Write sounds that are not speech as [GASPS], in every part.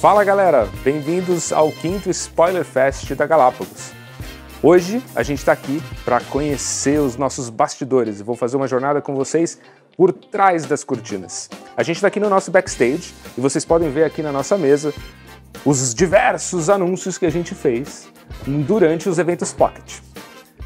Fala galera, bem-vindos ao quinto Spoiler Fest da Galápagos. Hoje a gente está aqui para conhecer os nossos bastidores e vou fazer uma jornada com vocês por trás das cortinas. A gente está aqui no nosso backstage e vocês podem ver aqui na nossa mesa os diversos anúncios que a gente fez durante os eventos Pocket.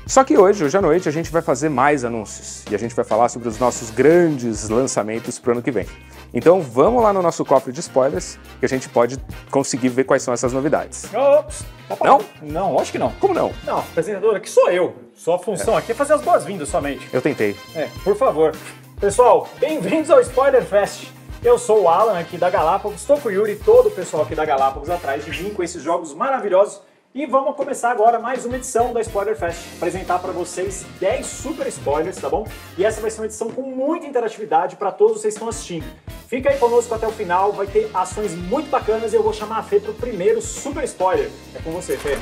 Só que hoje, hoje à noite, a gente vai fazer mais anúncios e a gente vai falar sobre os nossos grandes lançamentos para o ano que vem. Então vamos lá no nosso cofre de spoilers que a gente pode conseguir ver quais são essas novidades. Ops! não? Não, acho que não. Como não? Não, apresentadora, que sou eu. Sua função é. aqui é fazer as boas-vindas somente. Eu tentei. É, por favor. Pessoal, bem-vindos ao Spoiler Fest. Eu sou o Alan aqui da Galápagos, estou com o Yuri e todo o pessoal aqui da Galápagos atrás de mim com esses jogos maravilhosos e vamos começar agora mais uma edição da Spoiler Fest, apresentar para vocês 10 super spoilers, tá bom? E essa vai ser uma edição com muita interatividade para todos vocês que estão assistindo. Fica aí conosco até o final, vai ter ações muito bacanas e eu vou chamar a Fê pro primeiro super spoiler. É com você, Fê.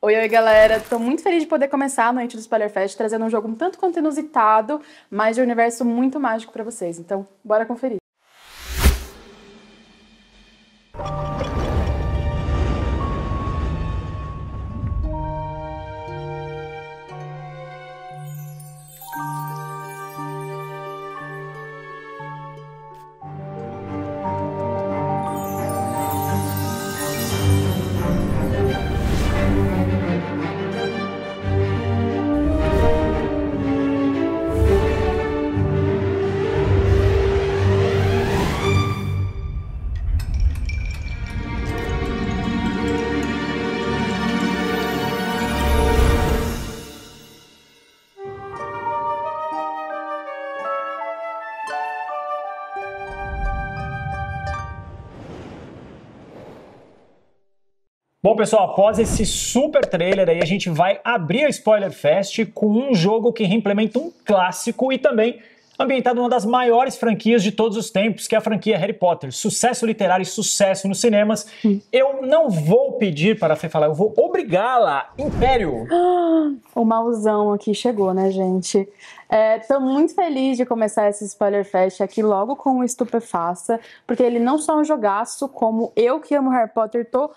Oi, oi, galera! Tô muito feliz de poder começar a noite do Spoiler Fest trazendo um jogo um tanto quanto inusitado, mas de um universo muito mágico para vocês. Então, bora conferir. pessoal, após esse super trailer aí, a gente vai abrir a Spoiler Fest com um jogo que reimplementa um clássico e também ambientado numa das maiores franquias de todos os tempos, que é a franquia Harry Potter. Sucesso literário e sucesso nos cinemas. Hum. Eu não vou pedir para a Fê falar, eu vou obrigá-la. Império! Ah, [GASPS] o mauzão aqui chegou, né, gente? Estou é, muito feliz de começar esse Spoiler Fest aqui logo com o Estupefaça, porque ele não só é um jogaço, como eu que amo Harry Potter, tô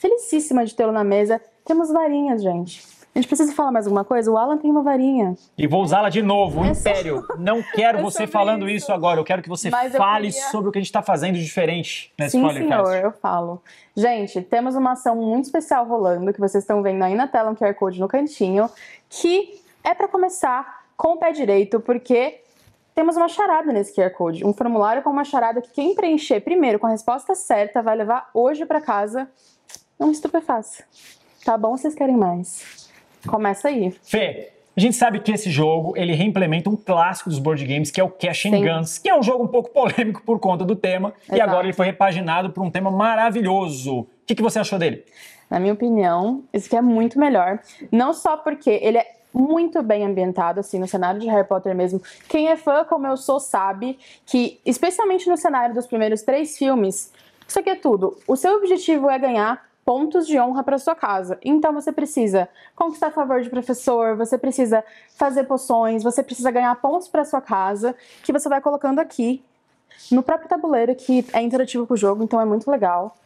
felicíssima de tê-lo na mesa. Temos varinhas, gente. A gente precisa falar mais alguma coisa? O Alan tem uma varinha. E vou usá-la de novo, o é Império. Só... Não quero [LAUGHS] é você falando isso. isso. agora. Eu quero que você Mas fale queria... sobre o que a gente está fazendo diferente nesse Sim, podcast. senhor, eu falo. Gente, temos uma ação muito especial rolando, que vocês estão vendo aí na tela, um QR Code no cantinho, que é para começar com o pé direito, porque temos uma charada nesse QR Code. Um formulário com uma charada que quem preencher primeiro com a resposta certa vai levar hoje para casa não é estupefaça. Tá bom, vocês querem mais. Começa aí. Fê, a gente sabe que esse jogo, ele reimplementa um clássico dos board games, que é o Cash and Sim. Guns, que é um jogo um pouco [LAUGHS] polêmico por conta do tema, Exato. e agora ele foi repaginado por um tema maravilhoso. O que, que você achou dele? Na minha opinião, esse aqui é muito melhor. Não só porque ele é muito bem ambientado, assim, no cenário de Harry Potter mesmo. Quem é fã, como eu sou, sabe que, especialmente no cenário dos primeiros três filmes, isso aqui é tudo. O seu objetivo é ganhar pontos de honra para sua casa. Então você precisa conquistar favor de professor, você precisa fazer poções, você precisa ganhar pontos para sua casa, que você vai colocando aqui no próprio tabuleiro que é interativo com o jogo, então é muito legal.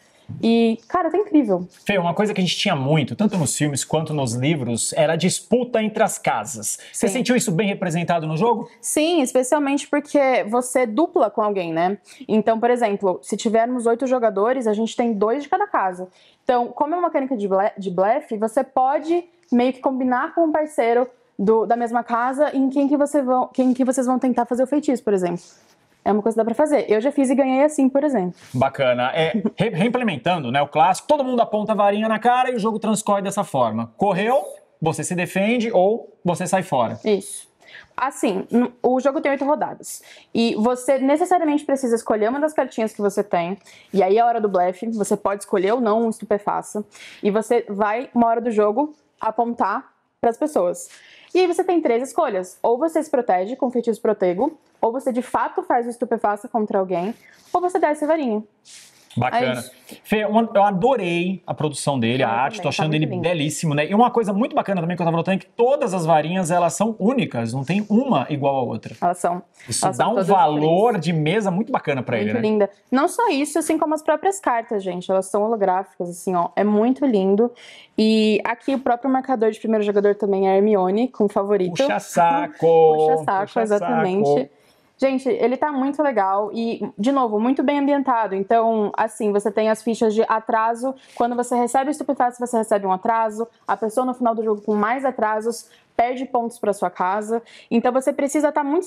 E, cara, tá incrível. Fê, uma coisa que a gente tinha muito, tanto nos filmes quanto nos livros, era a disputa entre as casas. Sim. Você sentiu isso bem representado no jogo? Sim, especialmente porque você dupla com alguém, né? Então, por exemplo, se tivermos oito jogadores, a gente tem dois de cada casa. Então, como é uma mecânica de blefe, você pode meio que combinar com um parceiro do, da mesma casa em quem que, você vão, quem que vocês vão tentar fazer o feitiço, por exemplo é uma coisa que dá para fazer. Eu já fiz e ganhei assim, por exemplo. Bacana. É, re reimplementando, né, o clássico, todo mundo aponta a varinha na cara e o jogo transcorre dessa forma. Correu, você se defende ou você sai fora. Isso. Assim, o jogo tem oito rodadas. E você necessariamente precisa escolher uma das cartinhas que você tem. E aí é a hora do blefe. Você pode escolher ou não um estupefaça. E você vai, uma hora do jogo, apontar para as pessoas. E aí você tem três escolhas. Ou você se protege com feitiço protego, ou você de fato faz o estupefaça contra alguém, ou você dá esse varinho. Bacana. É Fê, eu adorei a produção dele, ah, eu a arte, também, tô tá achando tá ele lindo. belíssimo, né? E uma coisa muito bacana também que eu tava notando é que todas as varinhas, elas são únicas, não tem uma igual a outra. Elas são. Isso elas dá são um valor diferentes. de mesa muito bacana para ele, né? Muito linda. Não só isso, assim como as próprias cartas, gente, elas são holográficas, assim, ó, é muito lindo. E aqui o próprio marcador de primeiro jogador também é Hermione, com favorito. Puxa [LAUGHS] saco! Puxa saco, Puxa exatamente. Saco. Gente, ele tá muito legal e, de novo, muito bem ambientado. Então, assim, você tem as fichas de atraso. Quando você recebe o estupefato, você recebe um atraso. A pessoa no final do jogo com mais atrasos perde pontos para sua casa. Então você precisa estar tá muito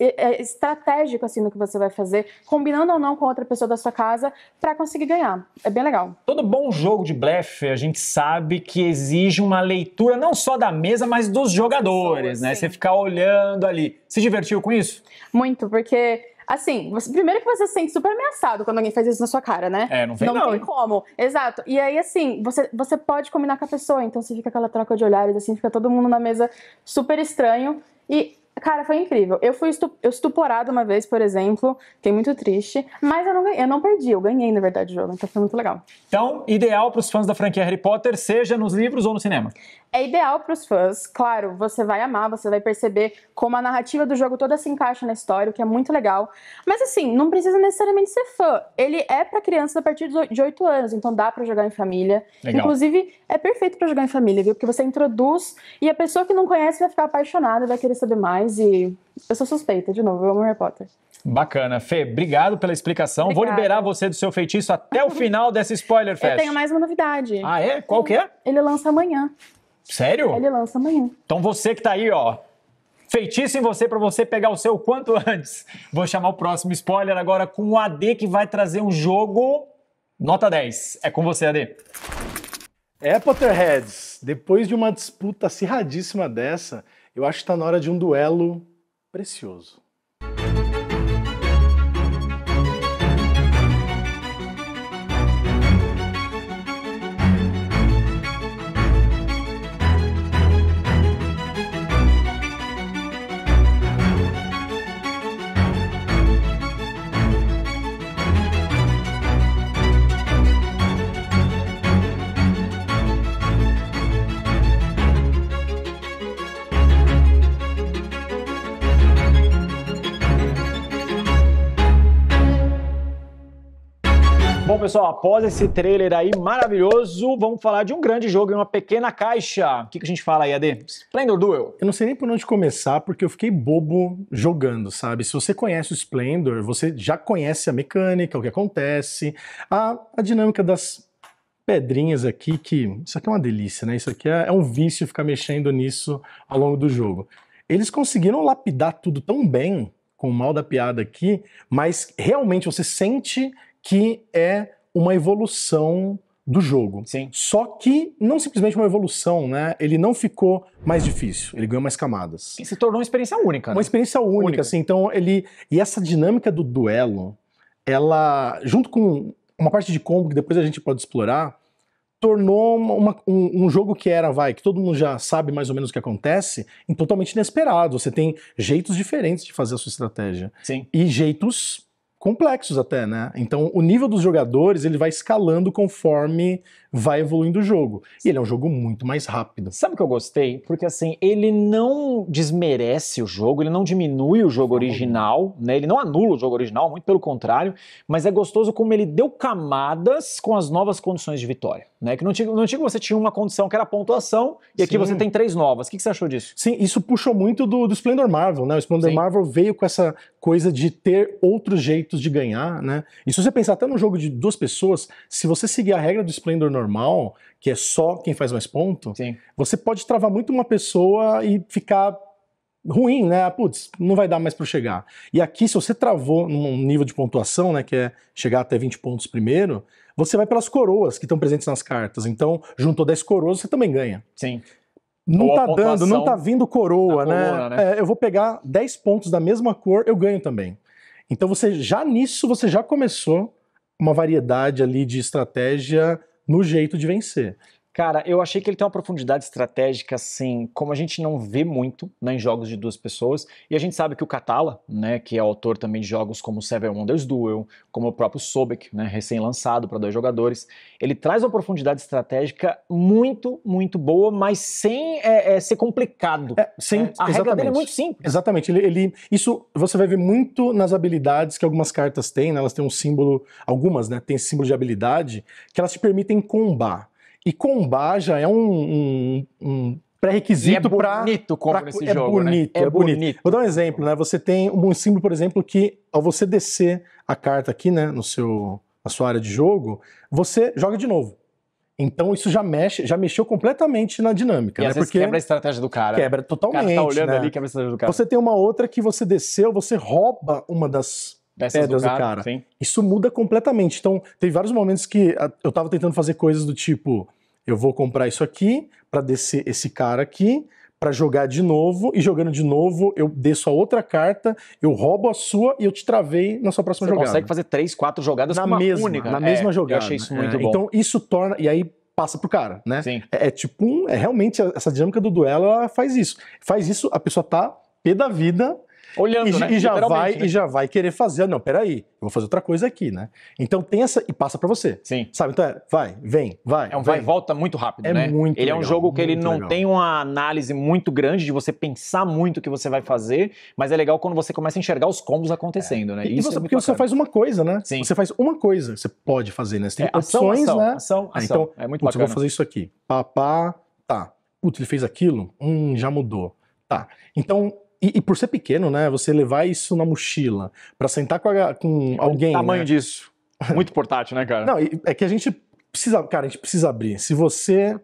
é, estratégico assim no que você vai fazer, combinando ou não com outra pessoa da sua casa para conseguir ganhar. É bem legal. Todo bom jogo de blefe, a gente sabe que exige uma leitura não só da mesa, mas dos jogadores, né? Você ficar olhando ali. Se divertiu com isso? Muito, porque Assim, você, primeiro que você se sente super ameaçado quando alguém faz isso na sua cara, né? É, não vem não. Não tem como. Exato. E aí, assim, você, você pode combinar com a pessoa, então você fica aquela troca de olhares, assim, fica todo mundo na mesa super estranho. E Cara, foi incrível. Eu fui estuporada uma vez, por exemplo. Fiquei muito triste. Mas eu não, eu não perdi, eu ganhei, na verdade, o jogo. Então foi muito legal. Então, ideal para os fãs da franquia Harry Potter, seja nos livros ou no cinema? É ideal para os fãs. Claro, você vai amar, você vai perceber como a narrativa do jogo toda se encaixa na história, o que é muito legal. Mas assim, não precisa necessariamente ser fã. Ele é para crianças a partir de 8 anos, então dá para jogar em família. Legal. Inclusive, é perfeito para jogar em família, viu? Porque você introduz e a pessoa que não conhece vai ficar apaixonada, vai querer saber mais mais e eu sou suspeita, de novo, eu amo Harry Potter. Bacana. Fê, obrigado pela explicação. Obrigada. Vou liberar você do seu feitiço até o final dessa Spoiler Fest. [LAUGHS] Eu tenho mais uma novidade. Ah, é? Qual que é? Ele lança amanhã. Sério? Ele lança amanhã. Então você que tá aí, ó, feitiço em você para você pegar o seu quanto [LAUGHS] antes. Vou chamar o próximo spoiler agora com o AD que vai trazer um jogo nota 10. É com você, AD. É, Potterheads, depois de uma disputa acirradíssima dessa, eu acho que está na hora de um duelo precioso. Bom, pessoal, após esse trailer aí maravilhoso, vamos falar de um grande jogo em uma pequena caixa. O que, que a gente fala aí, AD? Splendor Duel. Eu não sei nem por onde começar, porque eu fiquei bobo jogando, sabe? Se você conhece o Splendor, você já conhece a mecânica, o que acontece, a, a dinâmica das pedrinhas aqui, que isso aqui é uma delícia, né? Isso aqui é, é um vício ficar mexendo nisso ao longo do jogo. Eles conseguiram lapidar tudo tão bem com o mal da piada aqui, mas realmente você sente que é uma evolução do jogo. Sim. Só que não simplesmente uma evolução, né? Ele não ficou mais difícil, ele ganhou mais camadas. E se tornou uma experiência única. Né? Uma experiência única, única, assim. Então ele e essa dinâmica do duelo, ela junto com uma parte de combo que depois a gente pode explorar, tornou uma, um, um, jogo que era, vai, que todo mundo já sabe mais ou menos o que acontece, totalmente inesperado. Você tem jeitos diferentes de fazer a sua estratégia. Sim. E jeitos complexos até, né? Então o nível dos jogadores ele vai escalando conforme vai evoluindo o jogo. E ele é um jogo muito mais rápido. Sabe o que eu gostei? Porque assim, ele não desmerece o jogo, ele não diminui o jogo original, né? Ele não anula o jogo original, muito pelo contrário, mas é gostoso como ele deu camadas com as novas condições de vitória, né? Que no antigo, você tinha uma condição que era pontuação e Sim. aqui você tem três novas. O que, que, você achou disso? Sim, isso puxou muito do, do Splendor Marvel, né? O Splendor Sim. Marvel veio com essa coisa de ter outros jeitos de ganhar, né? E se você pensar até no jogo de duas pessoas, se você seguir a regra do Splendor normal, normal, que é só quem faz mais ponto, Sim. você pode travar muito uma pessoa e ficar ruim, né? Ah, putz, não vai dar mais para chegar. E aqui, se você travou num nível de pontuação, né, que é chegar até 20 pontos primeiro, você vai pelas coroas que estão presentes nas cartas. Então, juntou 10 coroas, você também ganha. Sim. Não está tá dando, não tá vindo coroa, né? Coluna, né? É, eu vou pegar 10 pontos da mesma cor, eu ganho também. Então, você já nisso, você já começou uma variedade ali de estratégia no jeito de vencer. Cara, eu achei que ele tem uma profundidade estratégica, assim, como a gente não vê muito né, em jogos de duas pessoas, e a gente sabe que o Catala, né, que é autor também de jogos como Seven Wonders Duel, como o próprio Sobek, né, recém-lançado para dois jogadores, ele traz uma profundidade estratégica muito, muito boa, mas sem é, é, ser complicado. É, sem, né? A exatamente. regra dele é muito simples. Exatamente. Ele, ele, isso você vai ver muito nas habilidades que algumas cartas têm, né, elas têm um símbolo, algumas, né, têm símbolo de habilidade, que elas te permitem combar. E combá já é um, um, um pré-requisito para. É bonito pra, como pra, é jogo, né? bonito, né? é, é bonito. bonito. Vou dar um exemplo, né? Você tem um símbolo, por exemplo, que ao você descer a carta aqui, né, no seu, na sua área de jogo, você joga de novo. Então isso já mexe, já mexeu completamente na dinâmica. E né? às vezes Porque quebra a estratégia do cara. Quebra totalmente. O cara tá olhando né? ali, quebra a estratégia do cara. Você tem uma outra que você desceu, você rouba uma das Dessas pedras do cara. Do cara. Isso muda completamente. Então, teve vários momentos que eu tava tentando fazer coisas do tipo eu vou comprar isso aqui para descer esse cara aqui, para jogar de novo, e jogando de novo, eu desço a outra carta, eu roubo a sua e eu te travei na sua próxima Você jogada. Você consegue fazer três, quatro jogadas na com uma mesma, única. Na é, mesma jogada. Eu achei isso muito é. bom. Então isso torna... E aí passa pro cara, né? Sim. É, é tipo um... É, realmente, essa dinâmica do duelo, ela faz isso. Faz isso, a pessoa tá pé da vida Olhando, e, né? E já, vai, né? e já vai querer fazer, ah, não, peraí, eu vou fazer outra coisa aqui, né? Então tem essa, e passa para você. Sim. Sabe? Então é, vai, vem, vai. É um vai e volta muito rápido, é né? Muito ele legal, é um jogo que ele não legal. tem uma análise muito grande de você pensar muito o que você vai fazer, mas é legal quando você começa a enxergar os combos acontecendo, é. né? E, e é você, é porque bacana. você faz uma coisa, né? Sim. Você faz uma coisa, você pode fazer, né? Você tem é, opções, ação, né? Ação, é, ação. então, é muito putz, bacana. eu vou fazer isso aqui. Papá, tá. Putz, ele fez aquilo? Hum, já mudou. Tá. Então, e, e, por ser pequeno, né? Você levar isso na mochila para sentar com, a, com alguém. O tamanho né? disso. Muito portátil, né, cara? Não, é que a gente precisa, cara, a gente precisa abrir. Se você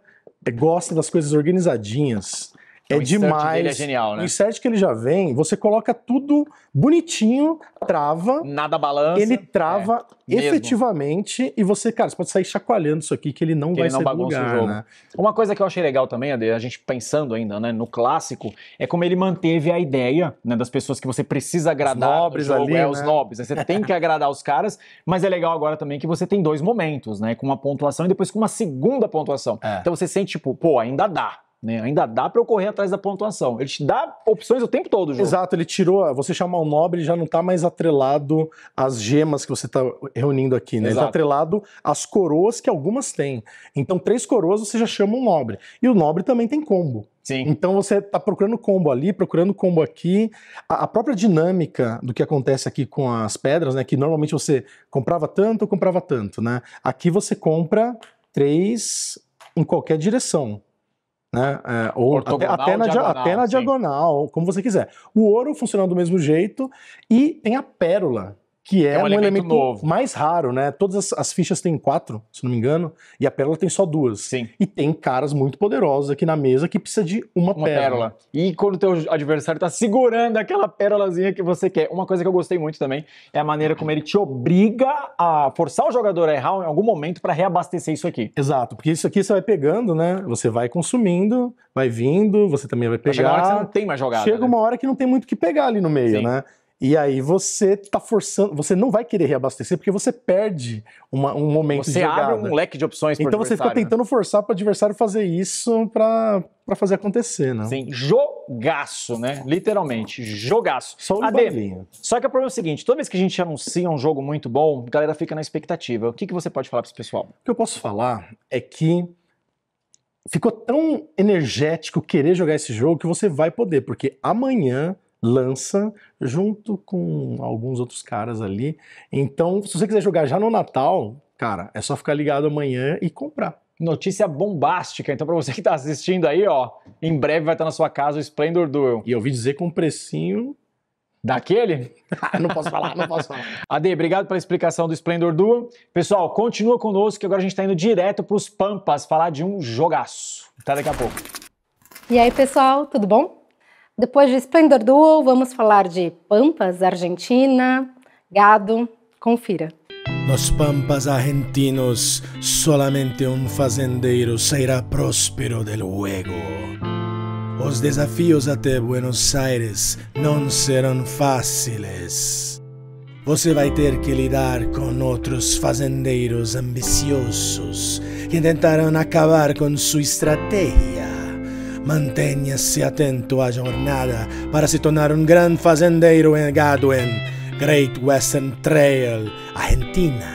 gosta das coisas organizadinhas, é, é, é, demais. Dele é genial, né? O insert que ele já vem, você coloca tudo bonitinho, trava. Nada balança. Ele trava é, efetivamente mesmo. e você, cara, você pode sair chacoalhando isso aqui que ele não que vai ele não bagunça lugar, o jogo. Né? Uma coisa que eu achei legal também, a gente pensando ainda, né, no clássico, é como ele manteve a ideia, né, das pessoas que você precisa agradar. Os nobres jogo, ali, é, né? os nobres. Né? Você [LAUGHS] tem que agradar os caras, mas é legal agora também que você tem dois momentos, né, com uma pontuação e depois com uma segunda pontuação. É. Então você sente tipo, pô, ainda dá. Né? Ainda dá para eu correr atrás da pontuação. Ele te dá opções o tempo todo, João. Exato, ele tirou. Ah, você chamar o nobre já não está mais atrelado às gemas que você está reunindo aqui, né? Ele está atrelado às coroas que algumas têm. Então, três coroas você já chama um nobre. E o nobre também tem combo. Sim. Então você está procurando combo ali, procurando combo aqui. A, a, própria dinâmica do que acontece aqui com as pedras, né? Que normalmente você comprava tanto, comprava tanto, né? Aqui você compra três em qualquer direção né? É, ou até, até, na, diagonal, até na diagonal como você quiser. O ouro funciona do mesmo jeito e tem a pérola, que é, é um, um, elemento, elemento novo. mais raro, né? Todas as, as, fichas têm quatro, se não me engano, e a pérola tem só duas. Sim. E tem caras muito poderosos aqui na mesa que precisa de uma, uma pérola. pérola. E quando o teu adversário tá segurando aquela pérolazinha que você quer. Uma coisa que eu gostei muito também é a maneira como ele te obriga a forçar o jogador a errar em algum momento para reabastecer isso aqui. Exato, porque isso aqui você vai pegando, né? Você vai consumindo, vai vindo, você também vai pegar. Chega uma hora que você não tem mais jogada. Chega né? uma hora que não tem muito o que pegar ali no meio, Sim. né? E aí você está forçando, você não vai querer reabastecer porque você perde uma, um momento você de jogada. Você abre um leque de opções Então você fica tentando né? forçar para o adversário fazer isso para fazer acontecer, né? Sim, jogaço, né? Literalmente, jogaço. Só um Adê, Só que o problema é o seguinte, toda vez que a gente anuncia um jogo muito bom, a galera fica na expectativa. O que, que você pode falar para esse pessoal? O que eu posso falar é que ficou tão energético querer jogar esse jogo que você vai poder, porque amanhã lança junto com alguns outros caras ali. Então, se você quiser jogar já no Natal, cara, é só ficar ligado amanhã e comprar. Notícia bombástica. Então, para você que está assistindo aí, ó, em breve vai estar na sua casa o Splendor Duel. E eu ouvi dizer com um precinho Daquele? [LAUGHS] não posso falar, não posso falar. Ade, obrigado pela explicação do Splendor Duo. Pessoal, continua conosco que agora a gente está indo direto para os Pampas falar de um jogaço. Até daqui a pouco. E aí, pessoal, tudo bom? Depois de Splendor Duo, vamos falar de Pampas, Argentina, gado. Confira. Nos pampas argentinos, solamente um fazendeiro sairá próspero do juego. Os desafios até Buenos Aires não serão fáceis. Você vai ter que lidar com outros fazendeiros ambiciosos que tentarão acabar com sua estratégia Mantenha-se atento à jornada para se tornar um grande fazendeiro em gado em Great Western Trail, Argentina.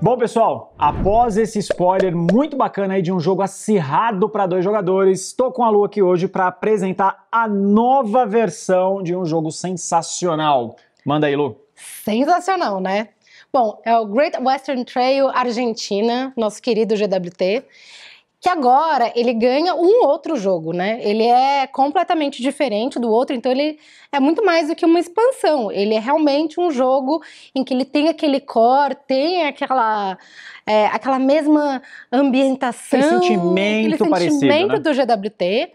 Bom, pessoal, após esse spoiler muito bacana aí de um jogo acirrado para dois jogadores, estou com a Lu aqui hoje para apresentar a nova versão de um jogo sensacional. Manda aí, Lu. Sensacional, né? Bom, é o Great Western Trail Argentina, nosso querido GWT que agora ele ganha um outro jogo, né? Ele é completamente diferente do outro, então ele é muito mais do que uma expansão. Ele é realmente um jogo em que ele tem aquele core, tem aquela, é, aquela mesma ambientação, aquele sentimento, aquele sentimento parecido, né? do GWT,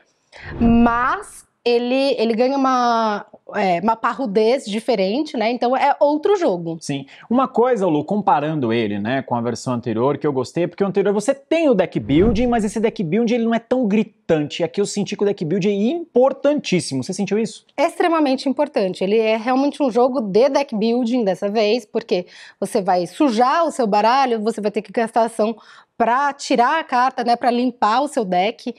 mas ele, ele ganha uma, é, uma parrudez diferente, né? Então é outro jogo. Sim. Uma coisa, Lu, comparando ele, né, com a versão anterior, que eu gostei, é porque o anterior você tem o deck building, mas esse deck building ele não é tão gritante. Aqui eu senti que o deck building é importantíssimo. Você sentiu isso? É extremamente importante. Ele é realmente um jogo de deck building dessa vez, porque você vai sujar o seu baralho, você vai ter que gastar ação para tirar a carta, né, para limpar o seu deck.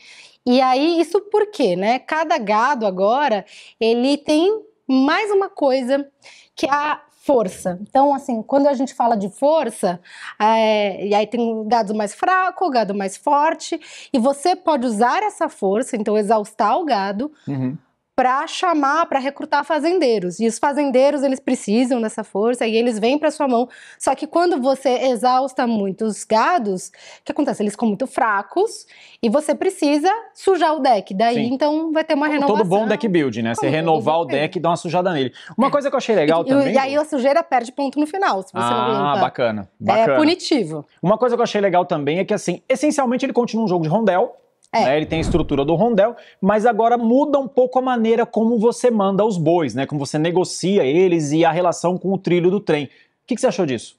E aí, isso por quê, né? Cada gado agora, ele tem mais uma coisa que é a força. Então, assim, quando a gente fala de força, é, e aí tem gado mais fraco, gado mais forte, e você pode usar essa força, então exaustar o gado, uhum para chamar, para recrutar fazendeiros. E os fazendeiros, eles precisam dessa força e eles vêm para sua mão. Só que quando você exausta muitos gados, o que acontece? Eles ficam muito fracos e você precisa sujar o deck. Daí, Sim. então, vai ter uma renovação. Todo bom deck build, né? Você Como renovar o deck e dar uma sujada nele. Uma é. coisa que eu achei legal e, também... E aí a sujeira perde ponto no final, se você ah, não limpar. Ah, bacana, bacana. É punitivo. Uma coisa que eu achei legal também é que, assim, essencialmente ele continua um jogo de rondel, é. Né? Ele tem a estrutura do rondel, mas agora muda um pouco a maneira como você manda os bois, né? Como você negocia eles e a relação com o trilho do trem. O que, que você achou disso?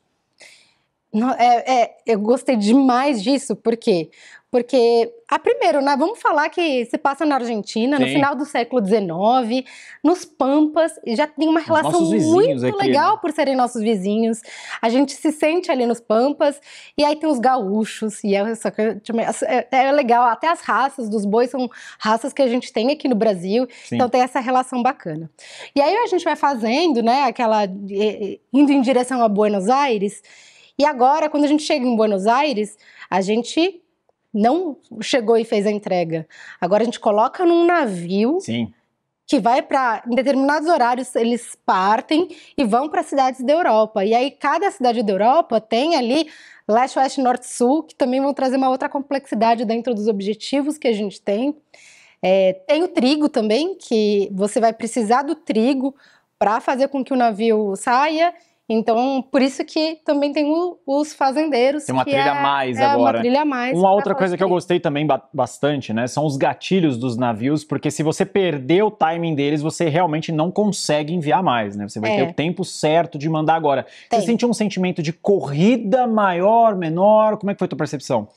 É, é, eu gostei demais disso, porque porque, a primeiro, né, vamos falar que se passa na Argentina, Sim. no final do século XIX, nos Pampas, e já tem uma relação muito aqui, legal né? por serem nossos vizinhos. A gente se sente ali nos Pampas, e aí tem os gaúchos, e é, tipo, é, é, é legal, até as raças dos bois são raças que a gente tem aqui no Brasil, Sim. então tem essa relação bacana. E aí a gente vai fazendo, né, aquela. indo em direção a Buenos Aires, e agora, quando a gente chega em Buenos Aires, a gente não chegou e fez a entrega. Agora a gente coloca num navio. Sim. Que vai para. Em determinados horários, eles partem e vão para cidades da Europa. E aí, cada cidade da Europa tem ali leste, oeste, norte, sul, que também vão trazer uma outra complexidade dentro dos objetivos que a gente tem. É, tem o trigo também, que você vai precisar do trigo para fazer com que o navio saia então, por isso que também tem o, os fazendeiros. Tem uma trilha é, a mais é agora. Uma trilha mais. Uma outra coisa que eu gostei também bastante, né? São os gatilhos dos navios, porque se você perder o timing deles, você realmente não consegue enviar mais, né? Você vai é. ter o tempo certo de mandar agora. Tem. Você sentiu um sentimento de corrida maior, menor? Como é que foi a tua percepção?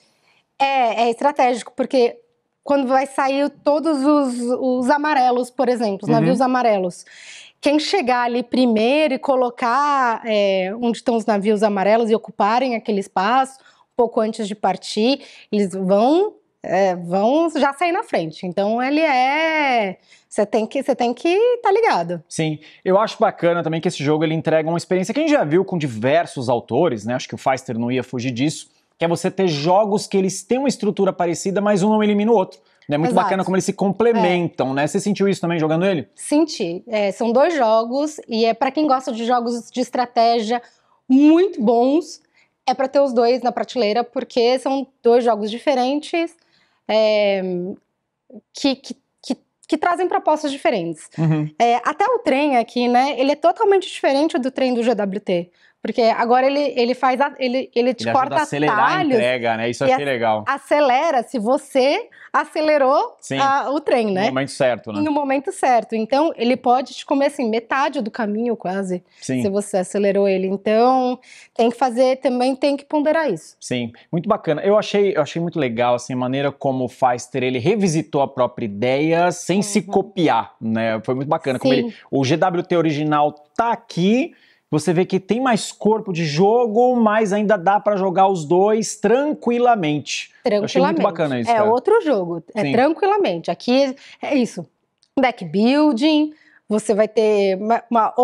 É, é estratégico, porque quando vai sair todos os, os amarelos, por exemplo, os uhum. navios uhum. amarelos quem chegar ali primeiro e colocar é, onde estão os navios amarelos e ocuparem aquele espaço, um pouco antes de partir, eles vão é, vão já sair na frente. Então ele é. Você tem que você tem que estar tá ligado. Sim, eu acho bacana também que esse jogo ele entrega uma experiência que a gente já viu com diversos autores, né? Acho que o Feister não ia fugir disso. Que é você ter jogos que eles têm uma estrutura parecida, mas um não elimina o outro. É muito Exato. bacana como eles se complementam, é. né? Você sentiu isso também jogando ele? Senti. É, são dois jogos e é para quem gosta de jogos de estratégia muito bons, é para ter os dois na prateleira porque são dois jogos diferentes é, que, que, que, que, trazem propostas diferentes. Uhum. É, até o trem aqui, né? Ele é totalmente diferente do trem do GWT. Porque agora ele, ele faz. A, ele, ele te ele corta a acelerar talhos, a entrega, né? Isso eu achei legal. Acelera se você acelerou a, o trem, né? No momento certo, né? No momento certo. Então, ele pode te comer assim, metade do caminho quase, Sim. se você acelerou ele. Então, tem que fazer, também tem que ponderar isso. Sim, muito bacana. Eu achei, eu achei muito legal, assim, a maneira como o Feister, ele revisitou a própria ideia sem uhum. se copiar, né? Foi muito bacana. Sim. Como ele, o GWT original tá aqui você vê que tem mais corpo de jogo, mas ainda dá para jogar os dois tranquilamente. Tranquilamente. Eu achei muito bacana isso. É cara. outro jogo, é Sim. tranquilamente. Aqui é isso. Deck building, você vai ter uma, uma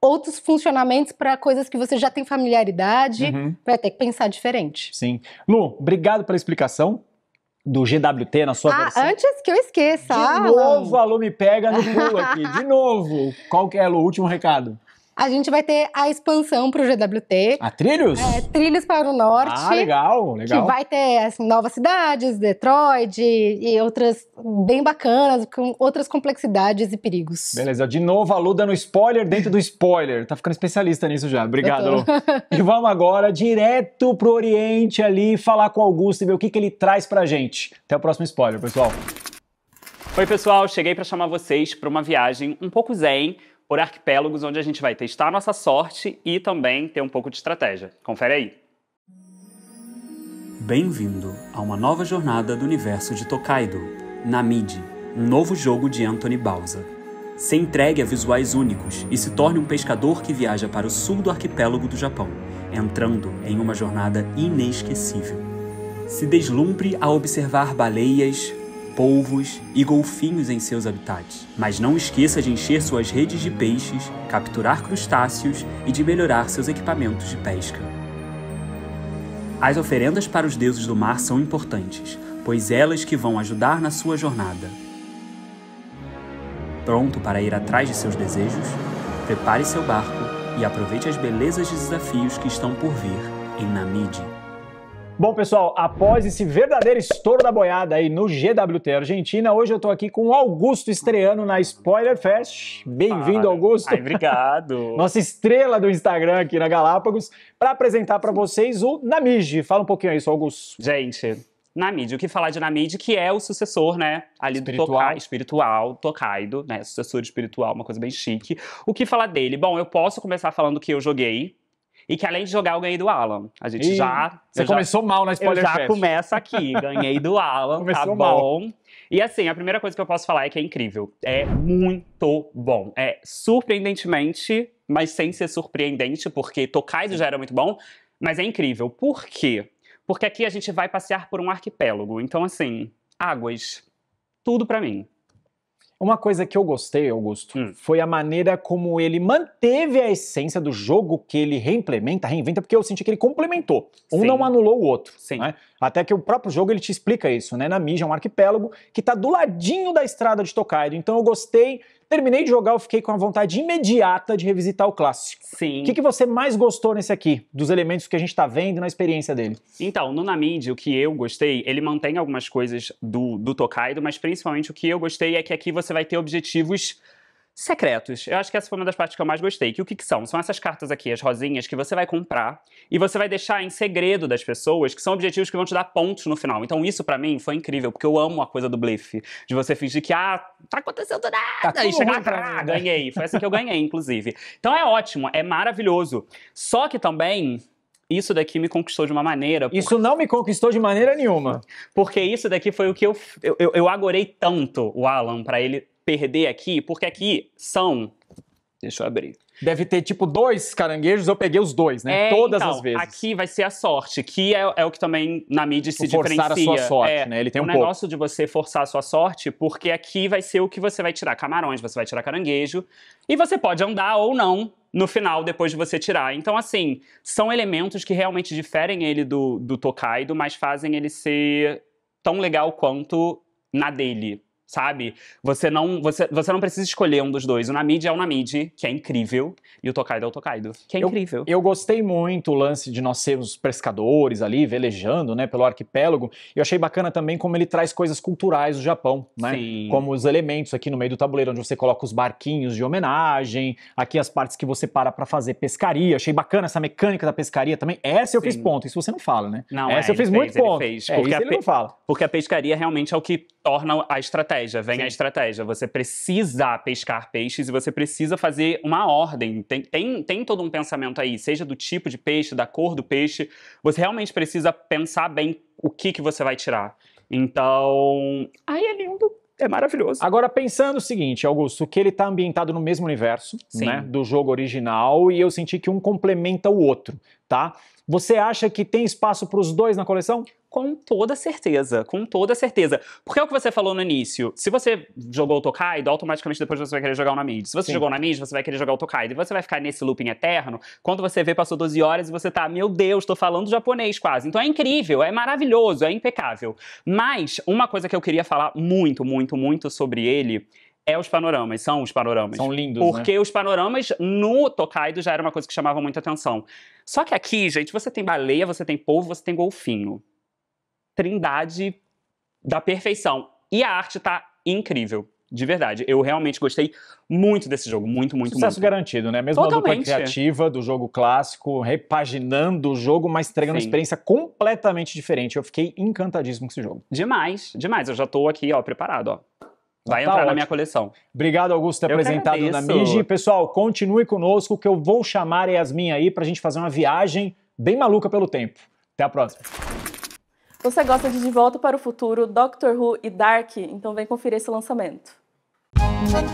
outros funcionamentos para coisas que você já tem familiaridade, uhum. vai ter que pensar diferente. Sim. Lu, obrigado pela explicação do GWT na sua ah, versão. antes que eu esqueça. De novo, Alô, me pega no pulo aqui. De novo. Qual que é, Lu? Último recado a gente vai ter a expansão para o GWT. A trilhos? É, trilhos para o norte. Ah, legal, legal. Que vai ter assim, novas cidades, Detroit e outras bem bacanas, com outras complexidades e perigos. Beleza, de novo a Luda no spoiler dentro do spoiler. Tá ficando especialista nisso já. Obrigado. [LAUGHS] e vamos agora direto pro Oriente ali, falar com o Augusto e ver o que, que ele traz para gente. Até o próximo spoiler, pessoal. Oi, pessoal, cheguei para chamar vocês para uma viagem um pouco zen por arquipélagos onde a gente vai testar a nossa sorte e também ter um pouco de estratégia. Confere aí. Bem-vindo a uma nova jornada do universo de Tokaido, Namide, um novo jogo de Anthony Bausa. Se entregue a visuais únicos e se torne um pescador que viaja para o sul do arquipélago do Japão, entrando em uma jornada inesquecível. Se deslumbre a observar baleias, polvos e golfinhos em seus habitats. Mas não esqueça de encher suas redes de peixes, capturar crustáceos e de melhorar seus equipamentos de pesca. As oferendas para os deuses do mar são importantes, pois elas que vão ajudar na sua jornada. Pronto para ir atrás de seus desejos? Prepare seu barco e aproveite as belezas e desafios que estão por vir em Namide. Bom, pessoal, após esse verdadeiro estouro da boiada aí no GWT Argentina, hoje eu tô aqui com o Augusto estreando na Spoiler Fest. Bem-vindo, Augusto. Ai, obrigado. [LAUGHS] Nossa estrela do Instagram aqui na Galápagos, para apresentar para vocês o Namid. Fala um pouquinho aí, Augusto. Gente, Namid, o que falar de Namid, que é o sucessor, né, ali espiritual. Tokai, espiritual, Tokaido, né, sucessor espiritual, uma coisa bem chique. O que falar dele? Bom, eu posso começar falando que eu joguei e que além de jogar, eu ganhei do Alan. A gente já. Você começou mal na spoiler Eu já começa aqui. Ganhei do Alan. [LAUGHS] Tá começou tá bom. Mal. E assim, a primeira coisa que eu posso falar é que é incrível. É muito bom. É surpreendentemente, mas sem ser surpreendente, porque Tokaido já era muito bom. Mas é incrível. Por quê? Porque aqui a gente vai passear por um arquipélago. Então, assim, águas. Tudo para mim. Uma coisa que eu gostei, Augusto, hum. foi a maneira como ele manteve a essência do jogo que ele reimplementa, reinventa, porque eu senti que ele complementou. Um Sim. não anulou o outro. Né? Até que o próprio jogo ele te explica isso, né? Na Mija é um arquipélago que está do ladinho da estrada de Tokaido. Então eu gostei Terminei de jogar, eu fiquei com a vontade imediata de revisitar o clássico. Sim. O que, que você mais gostou nesse aqui, dos elementos que a gente está vendo na experiência dele? Então, no Namid, o que eu gostei, ele mantém algumas coisas do, do Tokaido, mas principalmente o que eu gostei é que aqui você vai ter objetivos secretos. Eu acho que essa foi uma das partes que eu mais gostei. Que o que, que, são? São essas cartas aqui, as rosinhas, que você vai comprar e você vai deixar em segredo das pessoas, que são objetivos que vão te dar pontos no final. Então isso para mim foi incrível, porque eu amo a coisa do blefe, de você fingir que ah, tá acontecendo nada, tá e chegar lá, ah, ganhei. Foi assim que eu ganhei, inclusive. Então é ótimo, é maravilhoso. Só que também isso daqui me conquistou de uma maneira. Porque... Isso não me conquistou de maneira nenhuma. Porque isso daqui foi o que eu. Eu, eu, eu agorei tanto o Alan para ele perder aqui, porque aqui são. Deixa eu abrir. Deve ter tipo dois caranguejos, eu peguei os dois, né? É, Todas então, as vezes. Aqui vai ser a sorte, que é, é o que também na mídia se diferencia. Forçar a sua sorte, é, né? Ele tem um, O negócio de você forçar a sua sorte, porque aqui vai ser o que você vai tirar camarões, você vai tirar caranguejo, e você pode andar ou não no final, depois de você tirar. Então, assim, são elementos que realmente diferem ele do, do Tokaido, mas fazem ele ser tão legal quanto na dele, sabe? Você não, você, você não precisa escolher um dos dois. O Namid é o Namid, que é incrível, e o Tokaido é o Tokaido, que é eu, incrível. Eu gostei muito o lance de nós sermos pescadores ali, velejando, né, pelo arquipélago. Eu achei bacana também como ele traz coisas culturais do Japão, né? Sim. Como os elementos aqui no meio do tabuleiro, onde você coloca os barquinhos de homenagem, aqui as partes que você para para fazer pescaria. Achei bacana essa mecânica da pescaria também. Essa eu Sim. fiz ponto, isso você não fala, né? Não, essa é, eu fiz muito ponto. Fez, é, porque isso ele não fala. Porque a pescaria realmente é o que torna a estratégia estratégia, vem Sim. a estratégia. Você precisa pescar peixes e você precisa fazer uma ordem. Tem, tem, tem todo um pensamento aí, seja do tipo de peixe, da cor do peixe. Você realmente precisa pensar bem o que, que você vai tirar. Então. Ai, é lindo é maravilhoso. Agora, pensando o seguinte, Augusto, que ele está ambientado no mesmo universo né, do jogo original e eu senti que um complementa o outro tá? Você acha que tem espaço para os dois na coleção? Com toda certeza, com toda certeza. Porque é o que você falou no início. Se você jogou o Tokaido, automaticamente depois você vai querer jogar o Namid. Se você Sim. jogou o Namid, você vai querer jogar o Tokaido. E você vai ficar nesse looping eterno. Quando você vê, passou 12 horas e você tá, meu Deus, tô falando japonês quase. Então é incrível, é maravilhoso, é impecável. Mas uma coisa que eu queria falar muito, muito, muito sobre ele é os panoramas, são os panoramas. São lindos, né? Porque né? os panoramas no Tokaido já era uma coisa que chamava muita atenção. Só que aqui, gente, você tem baleia, você tem polvo, você tem golfinho. Trindade da perfeição. E a arte tá incrível. De verdade, eu realmente gostei muito desse jogo, muito, muito, Sucesso muito. garantido, né? Mesmo Totalmente. a dupla criativa do jogo clássico, repaginando o jogo, mas entregando uma experiência completamente diferente. Eu fiquei encantadíssimo com esse jogo. Demais, demais. Eu já tô aqui, ó, preparado, ó. Vai tá entrar ótimo. na minha coleção. Obrigado, Augusto, por ter eu apresentado na MIGI. Pessoal, continue conosco que eu vou chamar a Yasmin aí para a gente fazer uma viagem bem maluca pelo tempo. Até a próxima. Você gosta de De Volta para o Futuro, Doctor Who e Dark? Então vem conferir esse lançamento. Música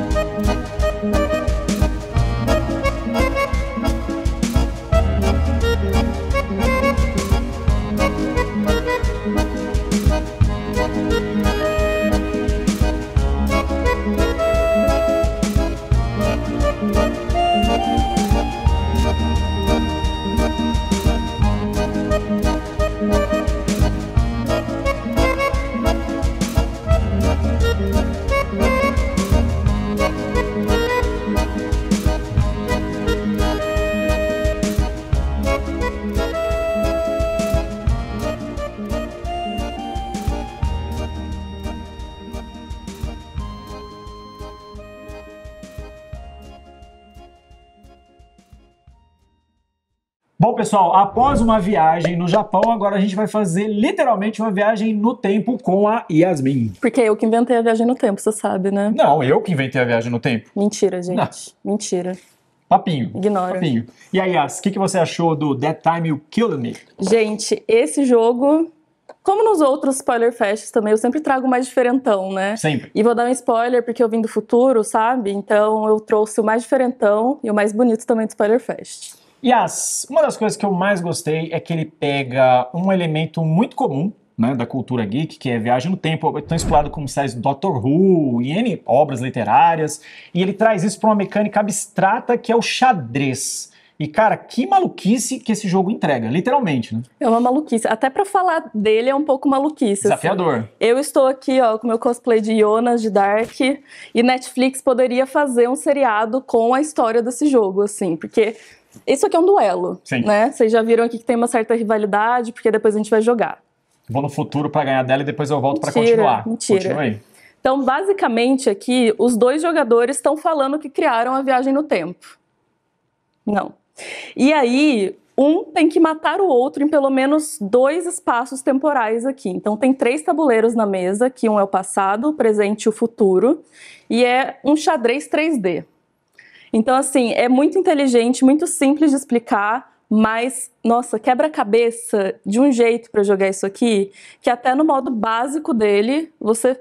Bom, pessoal, após uma viagem no Japão, agora a gente vai fazer literalmente uma viagem no tempo com a Yasmin. Porque eu que inventei a viagem no tempo, você sabe, né? Não, eu que inventei a viagem no tempo. Mentira, gente. Não. Mentira. Papinho. Ignora. Papinho. E aí, Yas, o que, que você achou do That Time You Killed Me? Gente, esse jogo como nos outros spoiler fests também, eu sempre trago mais diferentão, né? Sempre. E vou dar um spoiler porque eu vim do futuro, sabe? Então eu trouxe o mais diferentão e o mais bonito também do spoiler fest. E as, uma das coisas que eu mais gostei é que ele pega um elemento muito comum né, da cultura geek, que é Viagem no Tempo, tão explorado como séries Doctor Who e N obras literárias, e ele traz isso para uma mecânica abstrata que é o xadrez. E, cara, que maluquice que esse jogo entrega, literalmente, né? É uma maluquice. Até para falar dele é um pouco maluquice. Assim. Desafiador. Assim. Eu estou aqui, ó, com meu cosplay de Jonas, de Dark, e Netflix poderia fazer um seriado com a história desse jogo, assim, porque isso aqui é um duelo, Sim. né? Vocês já viram aqui que tem uma certa rivalidade, porque depois a gente vai jogar. Vou no futuro para ganhar dela e depois eu volto para continuar. Mentira. Continua aí. Então, basicamente aqui, os dois jogadores estão falando que criaram a viagem no tempo. Não. E aí, um tem que matar o outro em pelo menos dois espaços temporais aqui. Então, tem três tabuleiros na mesa, que um é o passado, o presente e o futuro. E é um xadrez 3D. Então, assim, é muito inteligente, muito simples de explicar, mas, nossa, quebra-cabeça de um jeito para jogar isso aqui, que até no modo básico dele, você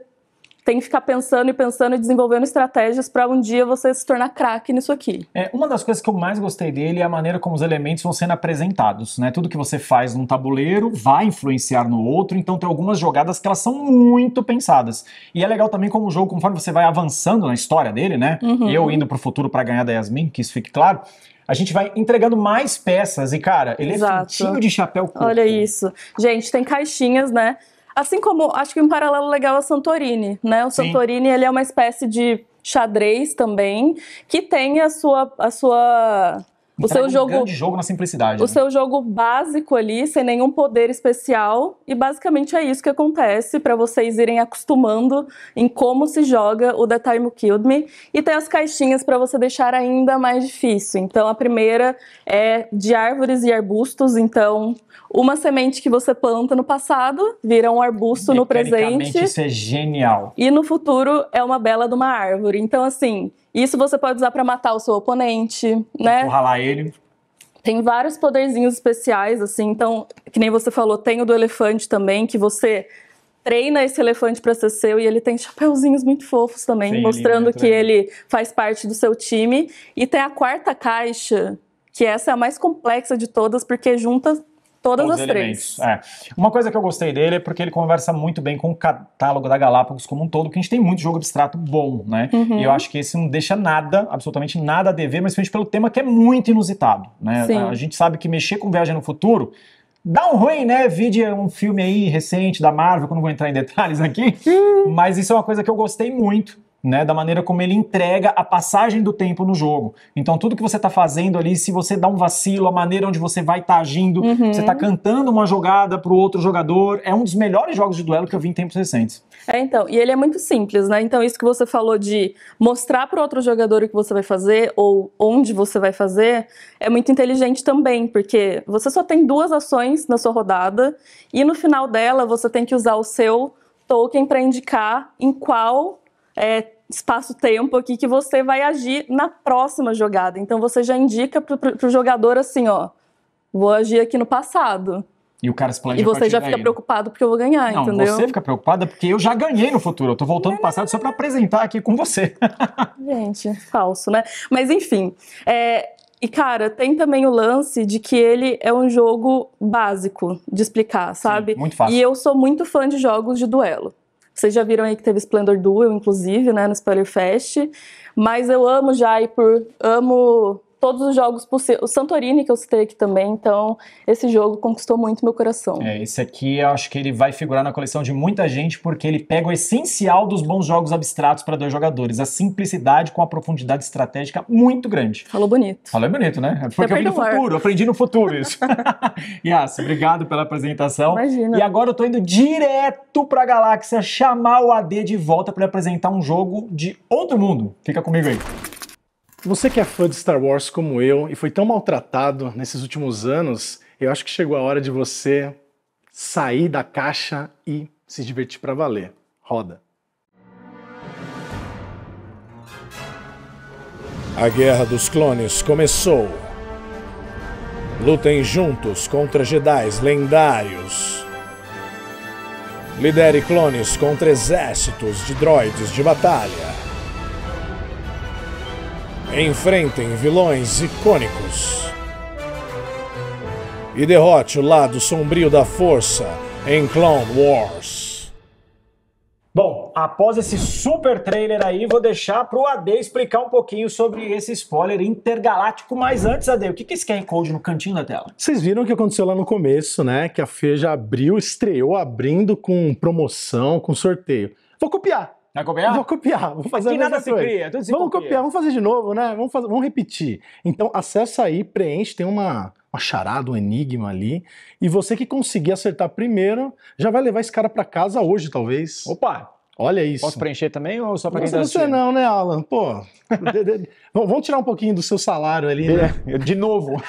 tem que ficar pensando e pensando e desenvolvendo estratégias para um dia você se tornar craque nisso aqui. É, uma das coisas que eu mais gostei dele é a maneira como os elementos vão sendo apresentados, né? Tudo que você faz num tabuleiro vai influenciar no outro, então tem algumas jogadas que elas são muito pensadas. E é legal também como o jogo, conforme você vai avançando na história dele, né? Uhum. Eu indo pro futuro para ganhar da Yasmin, que isso fique claro a gente vai entregando mais peças e, cara, ele é Exato. é de chapéu curto. Olha isso. Gente, tem caixinhas, né? Assim como acho que um paralelo legal é o Santorini, né? O Sim. Santorini ele é uma espécie de xadrez também que tem a sua a sua o seu um jogo, grande jogo na simplicidade. O né? seu jogo básico ali, sem nenhum poder especial, e basicamente é isso que acontece para vocês irem acostumando em como se joga o The Time Killed Me. E tem as caixinhas para você deixar ainda mais difícil. Então a primeira é de árvores e arbustos, então uma semente que você planta no passado vira um arbusto no presente. Isso é genial. E no futuro é uma bela de uma árvore. Então assim, isso você pode usar para matar o seu oponente, né? Encurralar ele. Tem vários poderzinhos especiais, assim. Então, que nem você falou, tem o do elefante também, que você treina esse elefante para ser seu e ele tem chapéuzinhos muito fofos também, Sim, mostrando que ele faz parte do seu time. E tem a quarta caixa, que essa é a mais complexa de todas, porque junta Todas Todos as elementos. três. É. Uma coisa que eu gostei dele é porque ele conversa muito bem com o catálogo da Galápagos como um todo, que a gente tem muito jogo abstrato bom, né? Uhum. E eu acho que esse não deixa nada, absolutamente nada a dever, mas pelo tema que é muito inusitado, né? Sim. A gente sabe que mexer com viagem no futuro Dá um ruim, né? Vide um filme aí recente da Marvel, que eu não vou entrar em detalhes aqui, hum. mas isso é uma coisa que eu gostei muito né, da maneira como ele entrega a passagem do tempo no jogo. Então, tudo que você está fazendo ali, se você dá um vacilo, a maneira onde você vai estar tá agindo, uhum. você está cantando uma jogada para o outro jogador, é um dos melhores jogos de duelo que eu vi em tempos recentes. É, então, e ele é muito simples, né? Então, isso que você falou de mostrar para o outro jogador o que você vai fazer ou onde você vai fazer, é muito inteligente também, porque você só tem duas ações na sua rodada e no final dela você tem que usar o seu token para indicar em qual é, espaço-tempo aqui que você vai agir na próxima jogada. Então você já indica para o jogador assim, ó, vou agir aqui no passado. E o cara se planeja E você já fica daí, preocupado porque eu vou ganhar, não, entendeu? Você fica preocupada porque eu já ganhei no futuro. Eu tô voltando pro passado só para apresentar aqui com você. [LAUGHS] Gente, falso, né? Mas enfim. É, e cara, tem também o lance de que ele é um jogo básico de explicar, sabe? Sim, muito fácil. E eu sou muito fã de jogos de duelo. Vocês já viram aí que teve Splendor Duel, inclusive, né, no Spoiler Fest. Mas eu amo Jaipur, amo todos os jogos possíveis. O Santorini que eu citei aqui também, então esse jogo conquistou muito meu coração. É, esse aqui eu acho que ele vai figurar na coleção de muita gente porque ele pega o essencial dos bons jogos abstratos para dois jogadores, a simplicidade com a profundidade estratégica muito grande. Falou bonito. Falou é bonito, né? porque eu vi no futuro, aprendi no futuro isso. [LAUGHS] Yas, obrigado pela apresentação. Imagina. E agora eu tô indo direto para a galáxia chamar o AD de volta para apresentar um jogo de outro mundo. Fica comigo aí. Você que é fã de Star Wars como eu e foi tão maltratado nesses últimos anos, eu acho que chegou a hora de você sair da caixa e se divertir para valer. Roda. A Guerra dos Clones começou. Lutem juntos contra Jedi lendários. Lidere clones contra exércitos de droides de batalha. Enfrentem vilões icônicos. E derrote o lado sombrio da força em Clone Wars. Bom, após esse super trailer aí, vou deixar pro AD explicar um pouquinho sobre esse spoiler intergaláctico. Mas antes, AD, o que é esse QR Code no cantinho da tela? Vocês viram o que aconteceu lá no começo, né? Que a Feja abriu, estreou abrindo com promoção, com sorteio. Vou copiar Vai copiar? Vou copiar, vou fazer Aqui a mesma nada coisa. se cria, tudo se Vamos copia. copiar, vamos fazer de novo, né? Vamos, fazer, vamos repetir. Então, acessa aí, preenche, tem uma, uma charada, um enigma ali. E você que conseguir acertar primeiro, já vai levar esse cara para casa hoje, talvez. Opa! Olha isso. Posso preencher também ou só para quem tá assistindo? Você não, né, Alan? Pô, vamos tirar um pouquinho do seu salário ali, né? É, de novo.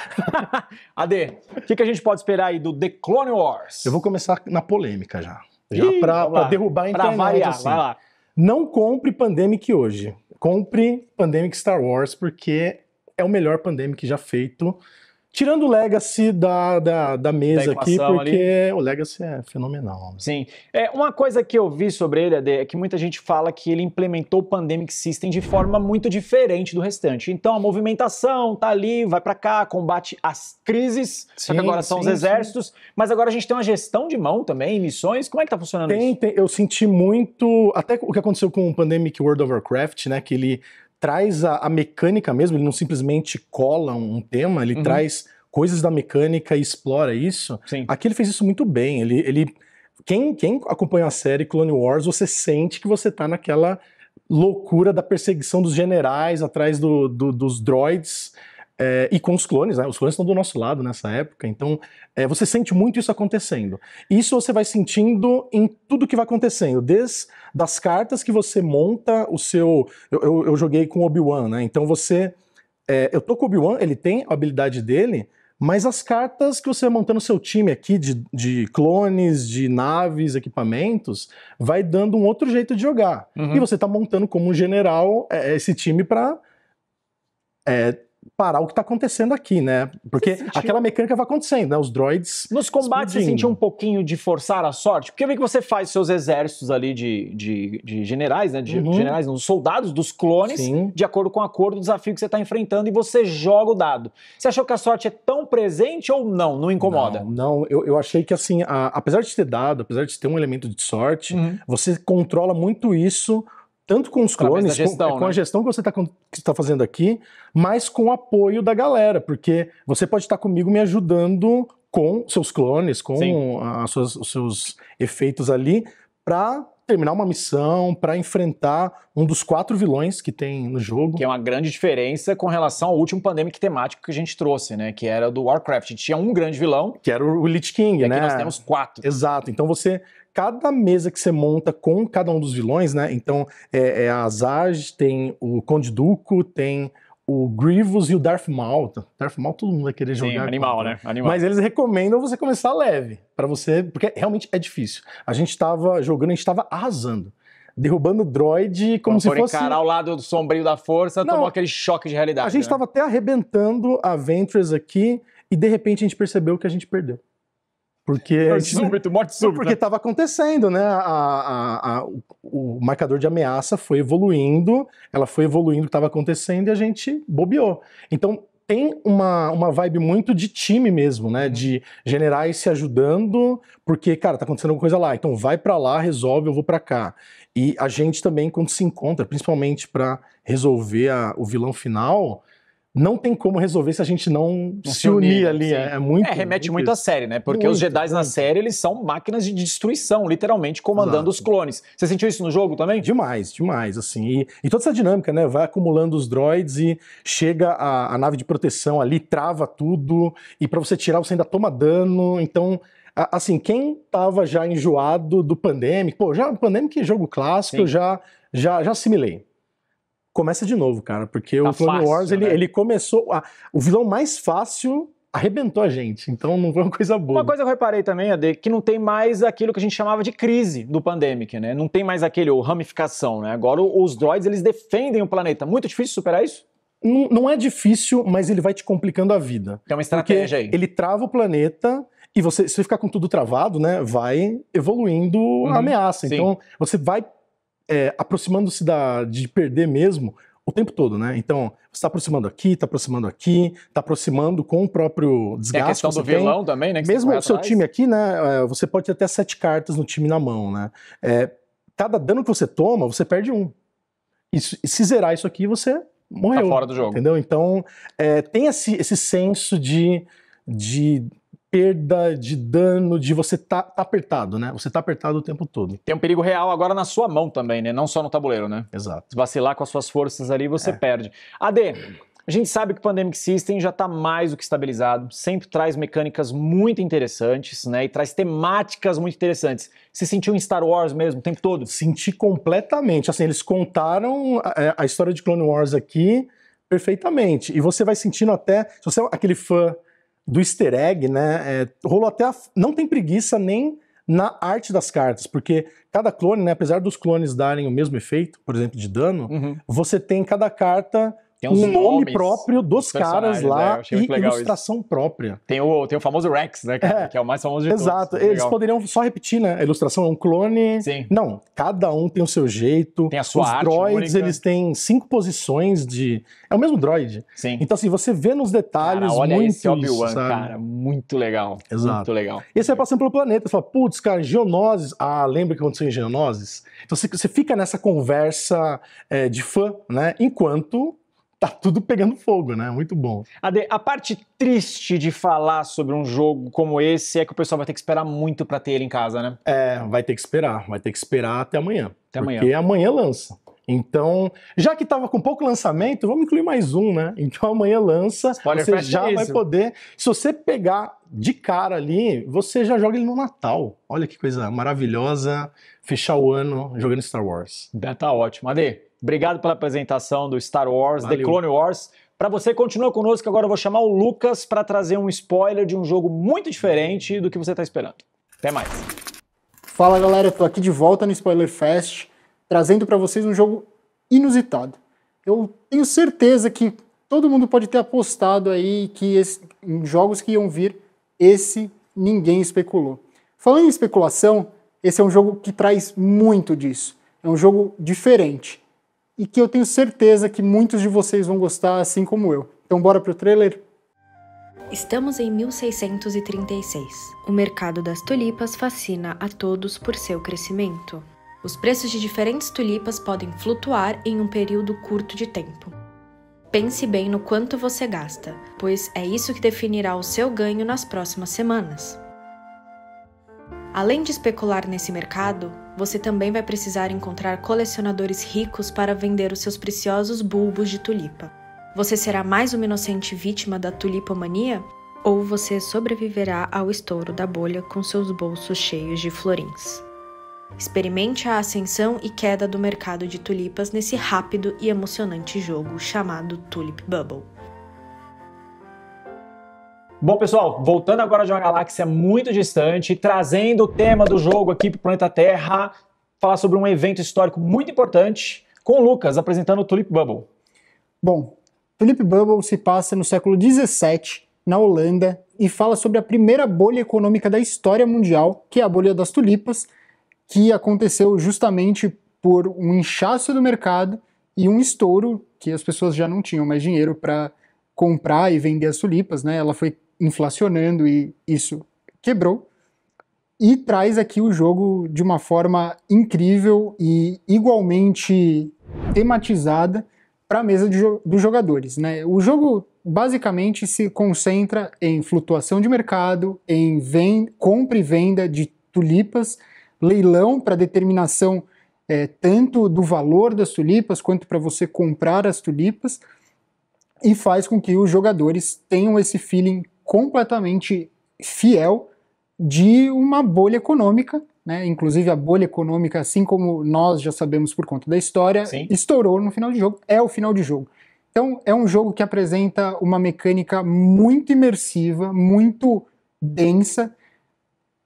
[LAUGHS] Ad, o que, que a gente pode esperar aí do The Clone Wars? Eu vou começar na polêmica já. Já para derrubar a internet. Para variar, assim. vai lá. Não compre Pandemic hoje. Compre Pandemic Star Wars, porque é o melhor Pandemic já feito Tirando o Legacy da, da, da mesa da aqui, porque ali. o Legacy é fenomenal. Né? Sim. É, uma coisa que eu vi sobre ele, Ade, é que muita gente fala que ele implementou o Pandemic System de forma muito diferente do restante. Então, a movimentação tá ali, vai para cá, combate as crises, sim, só que agora são sim, os exércitos. Sim. Mas agora a gente tem uma gestão de mão também, missões. Como é que tá funcionando tem, isso? Tem, eu senti muito... Até o que aconteceu com o Pandemic World of Warcraft, né? Que ele traz a, a, mecânica mesmo, ele não simplesmente cola um tema, ele uhum. traz coisas da mecânica e explora isso. Sim. Aqui ele fez isso muito bem. Ele, ele quem, quem acompanha a série Clone Wars, você sente que você está naquela loucura da perseguição dos generais atrás do, do, dos droids é, e com os clones, né? Os clones estão do nosso lado nessa época, então é, você sente muito isso acontecendo. Isso você vai sentindo em tudo que vai acontecendo, desde das cartas que você monta o seu. Eu, eu, eu joguei com Obi-Wan, né? Então você. É, eu tô com Obi-Wan, ele tem a habilidade dele, mas as cartas que você vai montando seu time aqui, de, de clones, de naves, equipamentos, vai dando um outro jeito de jogar. Uhum. E você tá montando como um general é, esse time para é, parar o que está acontecendo aqui, né? Porque sentiu... aquela mecânica vai acontecendo, né? Os droids. Nos combates explodindo. você sentiu um pouquinho de forçar a sorte? Porque eu vi que você faz seus exércitos ali de, de, de generais, né? De uhum. generais, não, soldados dos clones, Sim. de acordo com a cor do desafio que você está enfrentando e você joga o dado. Você achou que a sorte é tão presente ou não? Não incomoda? Não, não. Eu, eu achei que assim, a, apesar de ter dado, apesar de ter um elemento de sorte, uhum. você controla muito isso tanto com os clones, gestão, com, é né? a gestão que você está tá fazendo aqui, mas com o apoio da galera, porque você pode estar tá comigo me ajudando com seus clones, com a, suas, os seus efeitos ali, para terminar uma missão, para enfrentar um dos quatro vilões que tem no jogo. Que é uma grande diferença com relação ao último Pandemic temático que a gente trouxe, né? Que era do Warcraft. Tinha um grande vilão. Que era o Lich King, né? nós temos quatro. Exato. Então você cada mesa que você monta com cada um dos vilões, né? Então é, é a Azaz, tem o Conde Duco, tem o Grievous e o Darth Maul. Então, Darth Maul todo mundo vai querer Sim, animal, contra. né? Animal. Mas eles recomendam você começar leve, para você, porque realmente é difícil. A gente estava jogando, a gente estava arrasando. Derrubando o droid como Quando se fosse... encarar o lado do sombrio da força, Não, tomou aquele choque de realidade. A gente estava né? até arrebentando a Ventress aqui e de repente a gente percebeu que a gente perdeu. Porque. Morte súbita, morte súbita. Porque estava acontecendo, né? A, a, a, o marcador de ameaça foi evoluindo, ela foi evoluindo o que estava acontecendo e a gente bobeou. Então, tem uma, uma vibe muito de time mesmo, né? Uhum. De generais se ajudando, porque, cara, tá acontecendo alguma coisa lá, então vai para lá, resolve, eu vou para cá. E a gente também, quando se encontra, principalmente para resolver a, o vilão final, não tem como resolver se a gente não, não se unir, unir né? ali. É, é, muito. É, remete muito, é muito à série, né? Porque muito, os Jedi na série, eles são máquinas de destruição, literalmente comandando Exato. os clones. Você sentiu isso no jogo também? Demais, demais, assim. E, e toda essa dinâmica, né? Vai acumulando os droids e chega a, a nave de proteção ali, trava tudo. E para você tirar, você ainda toma dano. Então, assim, quem tava já enjoado do Pandemic, pô, já Pandemic é jogo clássico, Sim. já, já, já assimilei começa de novo, cara, porque tá o Clone fácil, Wars, né? ele, começou... A, o vilão mais fácil arrebentou a gente, então não foi uma coisa boa. Uma coisa que eu reparei também, Ade, que não tem mais aquilo que a gente chamava de crise do Pandemic, né? Não tem mais aquele, ramificação, né? Agora os droids, eles defendem o planeta. Muito difícil superar isso? Não, não é difícil, mas ele vai te complicando a vida. É uma estratégia aí. Ele trava o planeta, e você, se você ficar com tudo travado, né, vai evoluindo uhum, a ameaça. Sim. Então, você vai é, aproximando-se de perder mesmo o tempo todo, né? Então, você está aproximando aqui, está aproximando aqui, está aproximando com o próprio desgaste. Tem a questão do vilão também, né? Mesmo o seu atrás. time aqui, né? É, você pode ter até sete cartas no time na mão, né? É, cada dano que você toma, você perde um. E se zerar isso aqui, você morreu. Tá fora do jogo. Entendeu? Então, é, tem esse, esse senso de, de perda de dano, de você tá, tá apertado, né? Você tá apertado o tempo todo. Tem um perigo real agora na sua mão também, né? Não só no tabuleiro, né? Exato. Se vacilar com as suas forças ali, você é. perde. AD, a gente sabe que o Pandemic System já está mais do que estabilizado, sempre traz mecânicas muito interessantes, né? E traz temáticas muito interessantes. Você sentiu em Star Wars mesmo o tempo todo? Senti completamente. Assim, eles contaram a, é, a história de Clone Wars aqui perfeitamente. E você vai sentindo até, se você é aquele fã do easter egg, né? É, rolou até. A, não tem preguiça nem na arte das cartas, porque cada clone, né, apesar dos clones darem o mesmo efeito, por exemplo, de dano, uhum. você tem cada carta tem um nome próprio dos, caras lá é, e ilustração isso. própria. Tem o, tem o famoso Rex, né? Cara, é, que é o mais famoso de exato. todos. Exato. Eles poderiam só repetir, né? A ilustração é um clone. Sim. Não, cada um tem o seu jeito. Tem a sua Os arte droids, única. eles têm cinco posições de... É o mesmo droid. Sim. Então, assim, você vê nos detalhes cara, olha muito esse Obi-Wan, cara. Muito legal. Exato. Muito legal. E você vai passando pelo planeta, e fala, putz, cara, Geonoses. Ah, lembra que aconteceu em Geonoses? Então, você, você fica nessa conversa é, de fã, né? Enquanto tá tudo pegando fogo, né? Muito bom. Ade, a parte triste de falar sobre um jogo como esse é que o pessoal vai ter que esperar muito para ter ele em casa, né? É, vai ter que esperar, vai ter que esperar até amanhã. Até amanhã. Porque amanhã lança. Então, já que estava com pouco lançamento, vamos incluir mais um, né? Então amanhã lança, Spoiler você já é vai poder. Se você pegar de cara ali, você já joga ele no Natal. Olha que coisa maravilhosa, fechar o ano jogando Star Wars. Tá ótimo. Ade, Obrigado pela apresentação do Star Wars, Valeu. The Clone Wars. Para você, continua conosco. Agora eu vou chamar o Lucas para trazer um spoiler de um jogo muito diferente do que você está esperando. Até mais. Fala galera, eu tô aqui de volta no Spoiler Fest, trazendo para vocês um jogo inusitado. Eu tenho certeza que todo mundo pode ter apostado aí que esse, em jogos que iam vir, esse ninguém especulou. Falando em especulação, esse é um jogo que traz muito disso. É um jogo diferente e que eu tenho certeza que muitos de vocês vão gostar, assim como eu. Então, bora pro trailer? Estamos em 1636. O mercado das tulipas fascina a todos por seu crescimento. Os preços de diferentes tulipas podem flutuar em um período curto de tempo. Pense bem no quanto você gasta, pois é isso que definirá o seu ganho nas próximas semanas. Além de especular nesse mercado, você também vai precisar encontrar colecionadores ricos para vender os seus preciosos bulbos de tulipa. Você será mais uma inocente vítima da tulipomania? Ou você sobreviverá ao estouro da bolha com seus bolsos cheios de florins? Experimente a ascensão e queda do mercado de tulipas nesse rápido e emocionante jogo chamado Tulip Bubble. Bom, pessoal, voltando agora de uma galáxia é muito distante, trazendo o tema do jogo aqui para o planeta Terra, falar sobre um evento histórico muito importante, com o Lucas apresentando o Tulip Bubble. Bom, Tulip Bubble se passa no século 17, na Holanda, e fala sobre a primeira bolha econômica da história mundial, que é a bolha das tulipas, que aconteceu justamente por um inchaço do mercado e um estouro que as pessoas já não tinham mais dinheiro para comprar e vender as tulipas, né? Ela foi inflacionando e isso quebrou. E traz aqui o jogo de uma forma incrível e igualmente tematizada para a mesa jo dos jogadores. Né? O jogo basicamente se concentra em flutuação de mercado, em compra e venda de tulipas, leilão para determinação é, tanto do valor das tulipas quanto para você comprar as tulipas e faz com que os jogadores tenham esse feeling completamente fiel de uma bolha econômica, né? Inclusive a bolha econômica, assim como nós já sabemos por conta da história, Sim. estourou no final de jogo. É o final de jogo. Então é um jogo que apresenta uma mecânica muito imersiva, muito densa,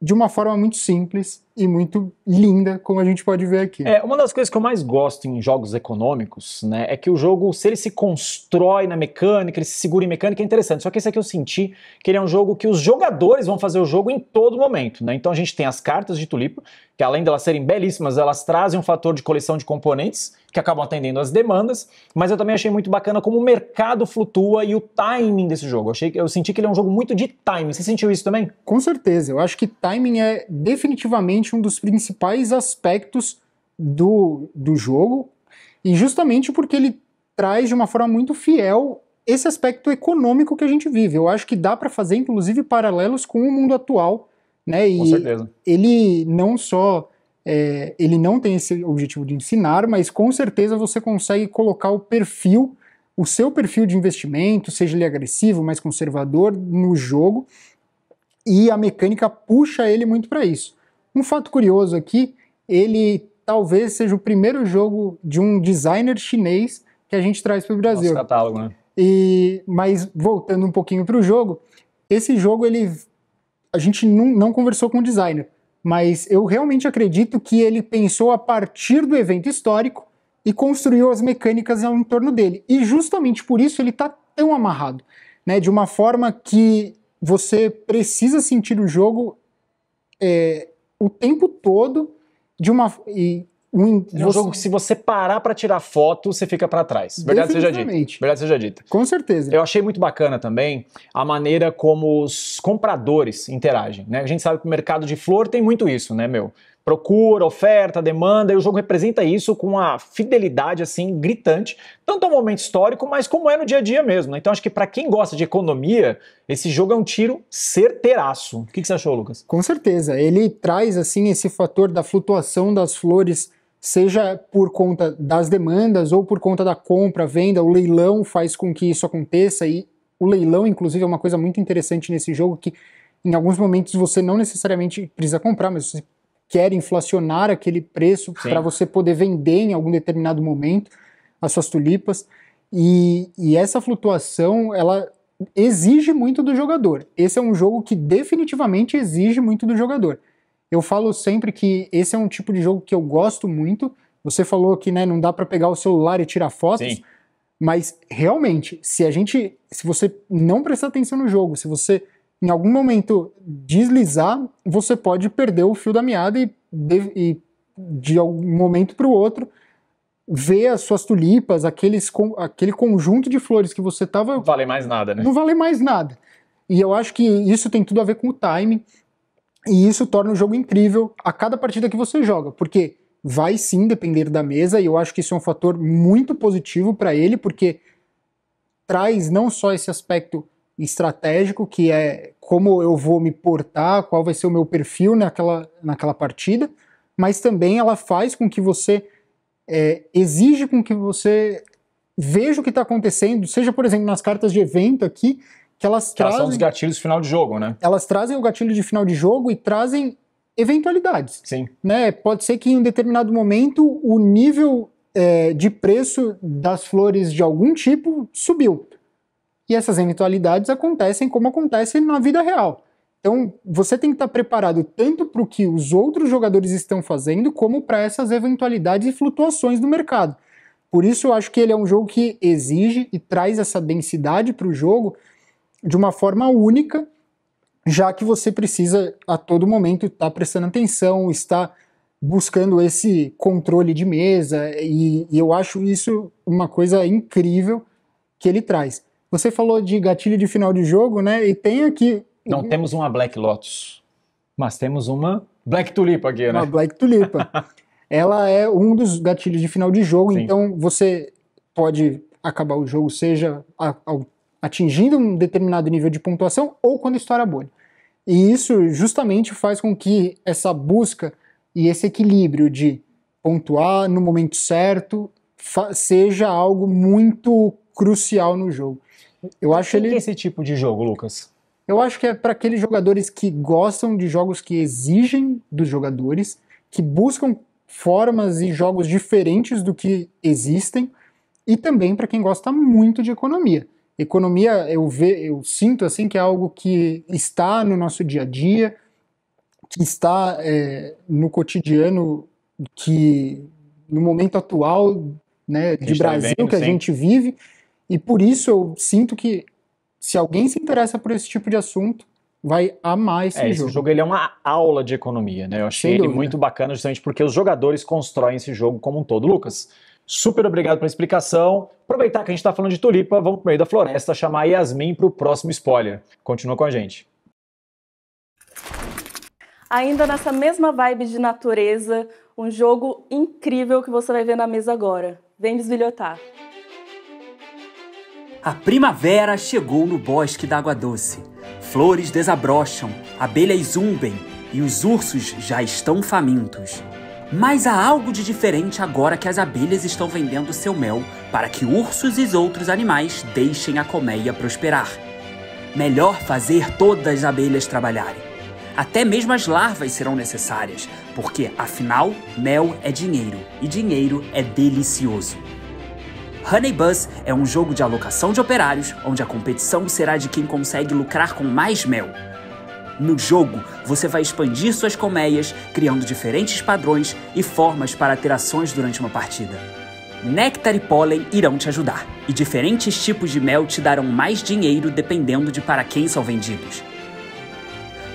de uma forma muito simples e muito linda, como a gente pode ver aqui. É, uma das coisas que eu mais gosto em jogos econômicos, né, é que o jogo, se ele se constrói na mecânica, ele se segura em mecânica, é interessante. Só que esse aqui eu senti que ele é um jogo que os jogadores vão fazer o jogo em todo momento, né? Então a gente tem as cartas de tulipa, que além de elas serem belíssimas, elas trazem um fator de coleção de componentes que acabam atendendo às demandas, mas eu também achei muito bacana como o mercado flutua e o timing desse jogo. Eu, achei, eu senti que ele é um jogo muito de timing. Você sentiu isso também? Com certeza. Eu acho que timing é definitivamente justamente um dos principais aspectos do, do jogo, e justamente porque ele traz de uma forma muito fiel esse aspecto econômico que a gente vive. Eu acho que dá para fazer, inclusive, paralelos com o mundo atual, né? E com certeza. Ele não só é, ele não tem esse objetivo de ensinar, mas com certeza você consegue colocar o perfil, o seu perfil de investimento, seja ele agressivo, mais conservador, no jogo, e a mecânica puxa ele muito para isso. Um fato curioso aqui, ele talvez seja o primeiro jogo de um designer chinês que a gente traz para o Brasil. Nosso catálogo, né? E, mas voltando um pouquinho para o jogo, esse jogo ele a gente não, não conversou com o designer, mas eu realmente acredito que ele pensou a partir do evento histórico e construiu as mecânicas ao torno dele. E justamente por isso ele está tão amarrado, né? De uma forma que você precisa sentir o jogo é, o tempo todo de uma. E, um, é um jogo que se você parar para tirar foto, você fica para trás. Verdade seja dita. Verdade seja dita. Com certeza. Eu achei muito bacana também a maneira como os compradores interagem, né? A gente sabe que o mercado de flor tem muito isso, né, meu? procura, oferta, demanda, e o jogo representa isso com uma fidelidade assim gritante, tanto ao momento histórico, mas como é no dia a dia mesmo. Né? Então acho que para quem gosta de economia, esse jogo é um tiro certeiraço. O que, que você achou, Lucas? Com certeza, ele traz assim esse fator da flutuação das flores seja por conta das demandas ou por conta da compra, venda, o leilão faz com que isso aconteça e o leilão inclusive é uma coisa muito interessante nesse jogo que em alguns momentos você não necessariamente precisa comprar, mas você quer inflacionar aquele preço para você poder vender em algum determinado momento as suas tulipas. E, e essa flutuação, ela exige muito do jogador. Esse é um jogo que definitivamente exige muito do jogador. Eu falo sempre que esse é um tipo de jogo que eu gosto muito. Você falou que né, não dá para pegar o celular e tirar fotos. Sim. Mas realmente, se a gente, se você não prestar atenção no jogo, se você em algum momento deslizar, você pode perder o fio da meada e, e de algum momento para o outro ver as suas tulipas, aqueles, aquele conjunto de flores que você tava. Não vale mais nada, né? Não vale mais nada. E eu acho que isso tem tudo a ver com o timing. E isso torna o jogo incrível a cada partida que você joga, porque vai sim depender da mesa, e eu acho que isso é um fator muito positivo para ele, porque traz não só esse aspecto estratégico, que é como eu vou me portar, qual vai ser o meu perfil naquela, naquela partida, mas também ela faz com que você é, exige com que você veja o que está acontecendo, seja, por exemplo, nas cartas de evento aqui, que elas que trazem... Elas são os gatilhos final de jogo, né? Elas trazem o gatilho de final de jogo e trazem eventualidades. Sim. Né? Pode ser que em um determinado momento o nível é, de preço das flores de algum tipo subiu. E essas eventualidades acontecem como acontecem na vida real. Então, você tem que estar preparado tanto para o que os outros jogadores estão fazendo, como para essas eventualidades e flutuações do mercado. Por isso, eu acho que ele é um jogo que exige e traz essa densidade para o jogo de uma forma única, já que você precisa a todo momento estar prestando atenção, estar buscando esse controle de mesa, e, e eu acho isso uma coisa incrível que ele traz. Você falou de gatilho de final de jogo, né? E tem aqui. Não temos uma Black Lotus, mas temos uma Black Tulipa aqui, né? Uma Black Tulipa. [LAUGHS] Ela é um dos gatilhos de final de jogo, Sim. então você pode acabar o jogo, seja atingindo um determinado nível de pontuação ou quando a história é bolha. E isso justamente faz com que essa busca e esse equilíbrio de pontuar no momento certo seja algo muito crucial no jogo. Eu acho ele. Que é esse tipo de jogo, Lucas? Eu acho que é para aqueles jogadores que gostam de jogos que exigem dos jogadores, que buscam formas e jogos diferentes do que existem, e também para quem gosta muito de economia. Economia, eu, ve, eu sinto assim que é algo que está no nosso dia a dia, que está é, no cotidiano, que no momento atual né, de tá Brasil tá vendo, que a sim. gente vive e por isso eu sinto que se alguém se interessa por esse tipo de assunto, vai amar esse é, jogo. Esse jogo ele é uma aula de economia, né? Eu achei ele muito bacana justamente porque os jogadores constroem esse jogo como um todo. Lucas, super obrigado pela explicação. Aproveitar que a gente está falando de tulipa, vamos pro meio da floresta chamar a Yasmin para o próximo spoiler. Continua com a gente. Ainda nessa mesma vibe de natureza, um jogo incrível que você vai ver na mesa agora. Vem desbilhotar. A primavera chegou no bosque da Água Doce. Flores desabrocham, abelhas zumbem e os ursos já estão famintos. Mas há algo de diferente agora que as abelhas estão vendendo seu mel para que ursos e outros animais deixem a colmeia prosperar. Melhor fazer todas as abelhas trabalharem. Até mesmo as larvas serão necessárias, porque, afinal, mel é dinheiro e dinheiro é delicioso. Honeybus é um jogo de alocação de operários onde a competição será de quem consegue lucrar com mais mel. No jogo, você vai expandir suas colmeias, criando diferentes padrões e formas para ter ações durante uma partida. Néctar e pólen irão te ajudar, e diferentes tipos de mel te darão mais dinheiro dependendo de para quem são vendidos.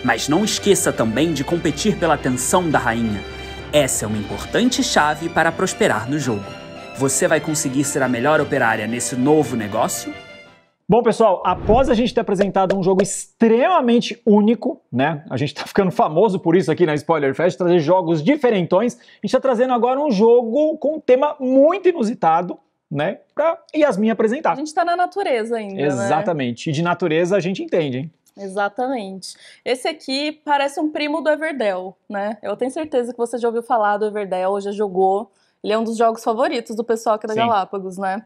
Mas não esqueça também de competir pela atenção da rainha. Essa é uma importante chave para prosperar no jogo. Você vai conseguir ser a melhor operária nesse novo negócio? Bom, pessoal, após a gente ter apresentado um jogo extremamente único, né? A gente tá ficando famoso por isso aqui na Spoiler Fest, trazer jogos diferentões. A gente tá trazendo agora um jogo com um tema muito inusitado, né? Pra Yasmin apresentar. A gente tá na natureza ainda. Né? Exatamente. Né? E de natureza a gente entende, hein? Exatamente. Esse aqui parece um primo do Everdell, né? Eu tenho certeza que você já ouviu falar do Everdell, já jogou. Ele é um dos jogos favoritos do pessoal aqui da Sim. Galápagos, né?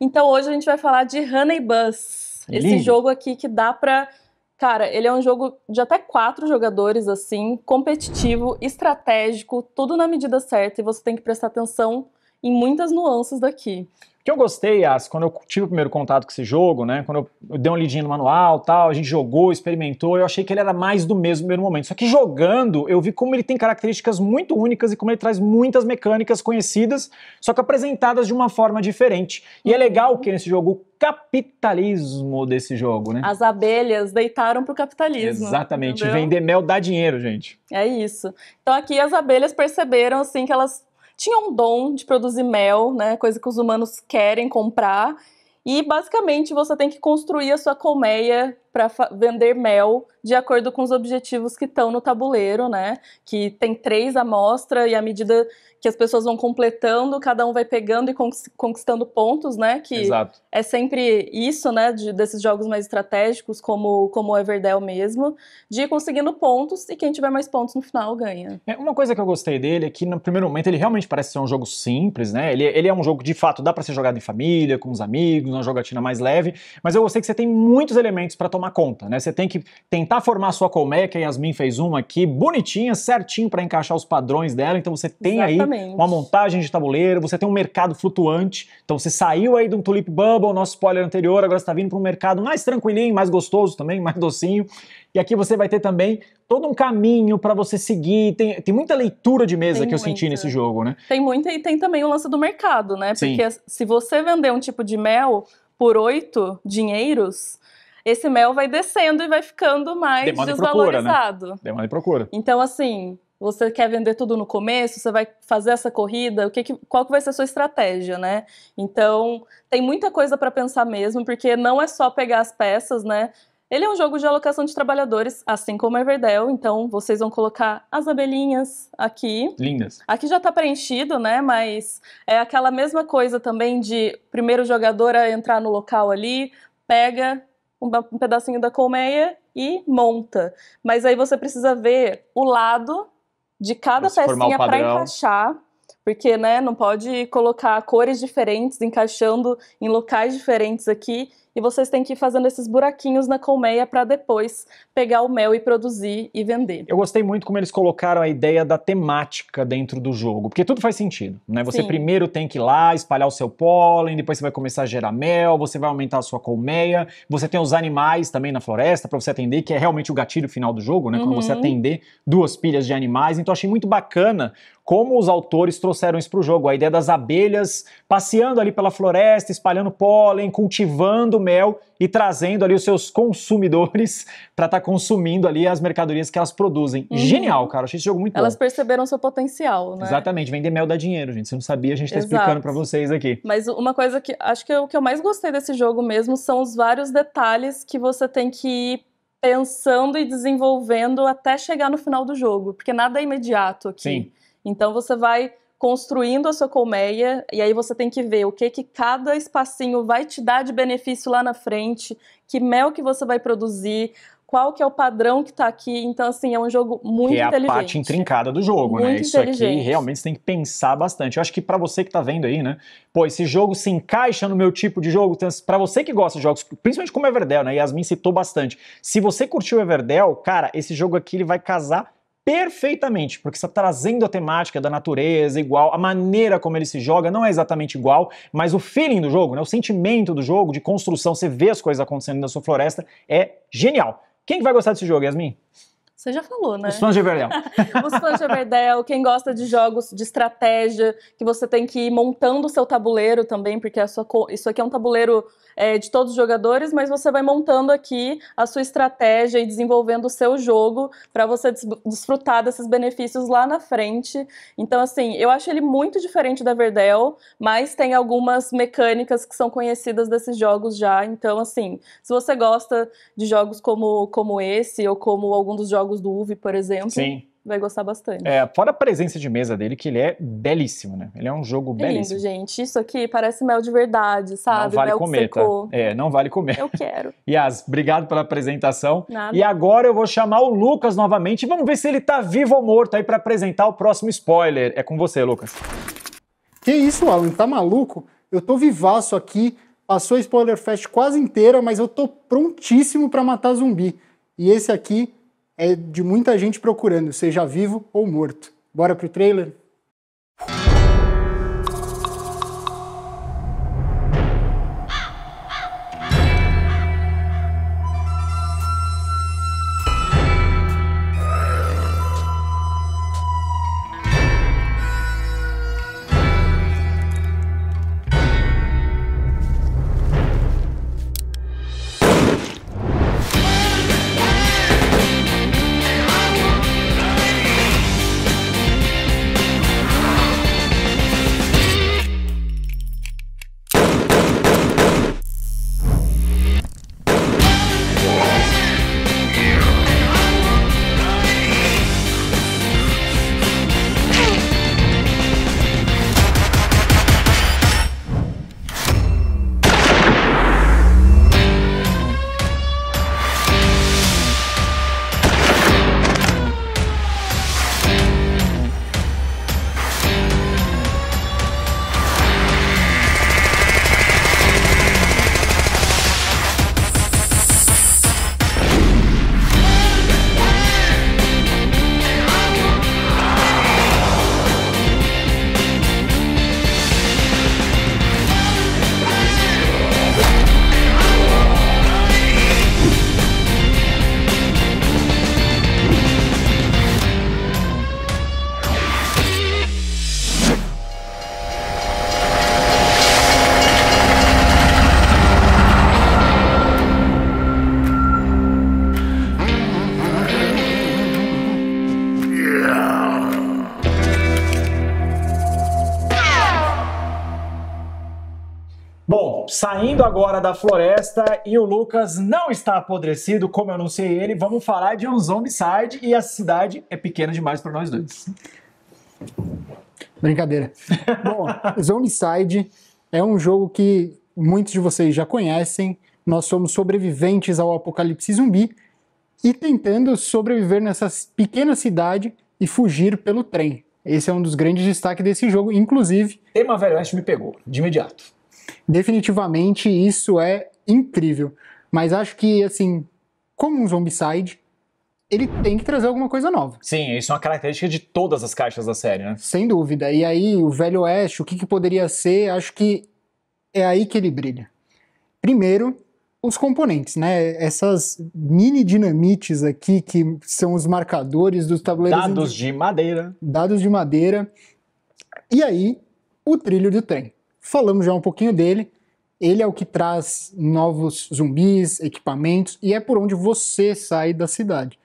Então hoje a gente vai falar de Honey Bus. Lindo. Esse jogo aqui que dá pra. Cara, ele é um jogo de até quatro jogadores, assim, competitivo, estratégico, tudo na medida certa, e você tem que prestar atenção em muitas nuances daqui. O que eu gostei, As, quando eu tive o primeiro contato com esse jogo, né? Quando eu dei um lidinho no manual tal, a gente jogou, experimentou, eu achei que ele era mais do mesmo no primeiro momento. Só que jogando, eu vi como ele tem características muito únicas e como ele traz muitas mecânicas conhecidas, só que apresentadas de uma forma diferente. E é uhum. legal que nesse jogo capitalismo desse jogo, né? As abelhas deitaram pro capitalismo. Né? Exatamente. Entendeu? Vender mel dá dinheiro, gente. É isso. Então aqui as abelhas perceberam assim que elas tinha um dom de produzir mel, né, coisa que os humanos querem comprar, e basicamente você tem que construir a sua colmeia para vender mel de acordo com os objetivos que estão no tabuleiro, né? Que tem três amostras e à medida que as pessoas vão completando, cada um vai pegando e conquistando pontos, né? Que Exato. é sempre isso, né? De, desses jogos mais estratégicos, como como o Everdell mesmo, de ir conseguindo pontos e quem tiver mais pontos no final ganha. É, uma coisa que eu gostei dele é que no primeiro momento ele realmente parece ser um jogo simples, né? Ele, é, ele é um jogo de fato dá para ser jogado em família, com os amigos, uma jogatina mais leve, mas eu gostei que você tem muitos elementos para tomar tomar conta, né? Você tem que tentar formar a sua colmeia, que a Yasmin fez uma aqui, bonitinha, certinho para encaixar os padrões dela. Então você tem Exatamente. aí uma montagem de tabuleiro, você tem um mercado flutuante. Então você saiu aí de um Tulip Bubble, nosso spoiler anterior, agora está vindo para um mercado mais tranquilinho, mais gostoso também, [LAUGHS] mais docinho. E aqui você vai ter também todo um caminho para você seguir. Tem, tem muita leitura de mesa tem que eu senti nesse jogo, né? Tem muita e tem também o lance do mercado, né? Sim. Porque se você vender um tipo de mel por oito dinheiros, esse mel vai descendo e vai ficando mais Demanda desvalorizado. Procura, né? Demanda e procura. Então, assim, você quer vender tudo no começo, você vai fazer essa corrida, o que, que qual que vai ser a sua estratégia, né? Então, tem muita coisa para pensar mesmo, porque não é só pegar as peças, né? Ele é um jogo de alocação de trabalhadores, assim como Everdell, então vocês vão colocar as abelhinhas aqui. Lindas. Aqui já está preenchido, né? Mas é aquela mesma coisa também de primeiro jogador a entrar no local ali, pega, um pedacinho da colmeia e monta. Mas aí você precisa ver o lado de cada peça pecinha para encaixar, porque né, não pode colocar cores diferentes encaixando em locais diferentes aqui e vocês têm que ir fazendo esses buraquinhos na colmeia para depois pegar o mel e produzir e vender. Eu gostei muito como eles colocaram a ideia da temática dentro do jogo, porque tudo faz sentido, né? Você Sim. primeiro tem que ir lá espalhar o seu pólen, depois você vai começar a gerar mel, você vai aumentar a sua colmeia, você tem os animais também na floresta para você atender, que é realmente o gatilho final do jogo, né? Quando você uhum. atender duas pilhas de animais. Então achei muito bacana como os autores trouxeram isso para o jogo. A ideia das abelhas passeando ali pela floresta, espalhando pólen, cultivando mel e trazendo ali os seus consumidores [LAUGHS] para estar tá consumindo ali as mercadorias que elas produzem. Uhum. Genial, cara. achei esse jogo muito elas bom. Elas perceberam seu potencial, né? Exatamente. Vender mel dá dinheiro, gente. Se não sabia, a gente está explicando para vocês aqui. Mas uma coisa que acho que é o que eu mais gostei desse jogo mesmo são os vários detalhes que você tem que ir pensando e desenvolvendo até chegar no final do jogo, porque nada é imediato aqui. Sim. Então você vai construindo a sua colmeia e aí você tem que ver o que que cada espacinho vai te dar de benefício lá na frente, que mel que você vai produzir, qual que é o padrão que está aqui. Então, assim, é um jogo muito que é inteligente. É a parte intrincada do jogo, né? muito né? Isso aqui realmente você tem que pensar bastante. Eu acho que para você que está vendo aí, né? Pô, esse jogo se encaixa no meu tipo de jogo. Então, para você que gosta de jogos, principalmente como Everdell, né? Yasmin citou bastante. Se você curtiu Everdell, cara, esse jogo aqui ele vai casar perfeitamente, porque está trazendo a temática da natureza igual, a maneira como ele se joga não é exatamente igual, mas o feeling do jogo, né, o sentimento do jogo, de construção, você vê as coisas acontecendo na sua floresta, é genial. Quem que vai gostar desse jogo, Yasmin? Você já falou, né? Os fãs de Everdell. [LAUGHS] Os fãs de Everdell, quem gosta de jogos de estratégia, que você tem que ir montando o seu tabuleiro também, porque sua, isso aqui é um tabuleiro é, de todos os jogadores, mas você vai montando aqui a sua estratégia e desenvolvendo o seu jogo para você des desfrutar desses benefícios lá na frente. Então, assim, eu acho ele muito diferente da Everdell, mas tem algumas mecânicas que são conhecidas desses jogos já. Então, assim, se você gosta de jogos como, como esse ou como algum dos jogos jogos do UV, por exemplo. Sim. Vai gostar bastante. É, fora a presença de mesa dele, que ele é belíssimo, né? Ele é um jogo é belíssimo. Lindo, gente. Isso aqui parece mel de verdade, sabe? Não vale mel comer, tá? É, não vale comer. Eu quero. [LAUGHS] Yas, obrigado pela apresentação. Nada. E agora eu vou chamar o Lucas novamente vamos ver se ele tá vivo ou morto aí para apresentar o próximo spoiler. É com você, Lucas. Que isso, Alan? Tá maluco? Eu tô vivaço aqui. Passou a Spoiler Fest quase inteira, mas eu tô prontíssimo para matar zumbi. E esse aqui é de muita gente procurando, seja vivo ou morto. Bora pro trailer? Saindo agora da floresta e o Lucas não está apodrecido, como eu anunciei ele, vamos falar de um zombicide e a cidade é pequena demais para nós dois. Brincadeira. [LAUGHS] Bom, Zombicide é um jogo que muitos de vocês já conhecem. Nós somos sobreviventes ao apocalipse zumbi e tentando sobreviver nessa pequena cidade e fugir pelo trem. Esse é um dos grandes destaques desse jogo, inclusive. Tema Velho Oeste me pegou, de imediato. Definitivamente isso é incrível. Mas acho que, assim, como um Zombicide, ele tem que trazer alguma coisa nova. Sim, isso é uma característica de todas as caixas da série, né? Sem dúvida. E aí, o Velho Oeste, o que, que poderia ser, acho que é aí que ele brilha. Primeiro, os componentes, né? Essas mini dinamites aqui, que são os marcadores dos tabuleiros. Dados de madeira. Dados de madeira. E aí, o trilho do trem falamos já um pouquinho dele. Ele é o que traz novos zumbis, equipamentos e é por onde você sai da cidade.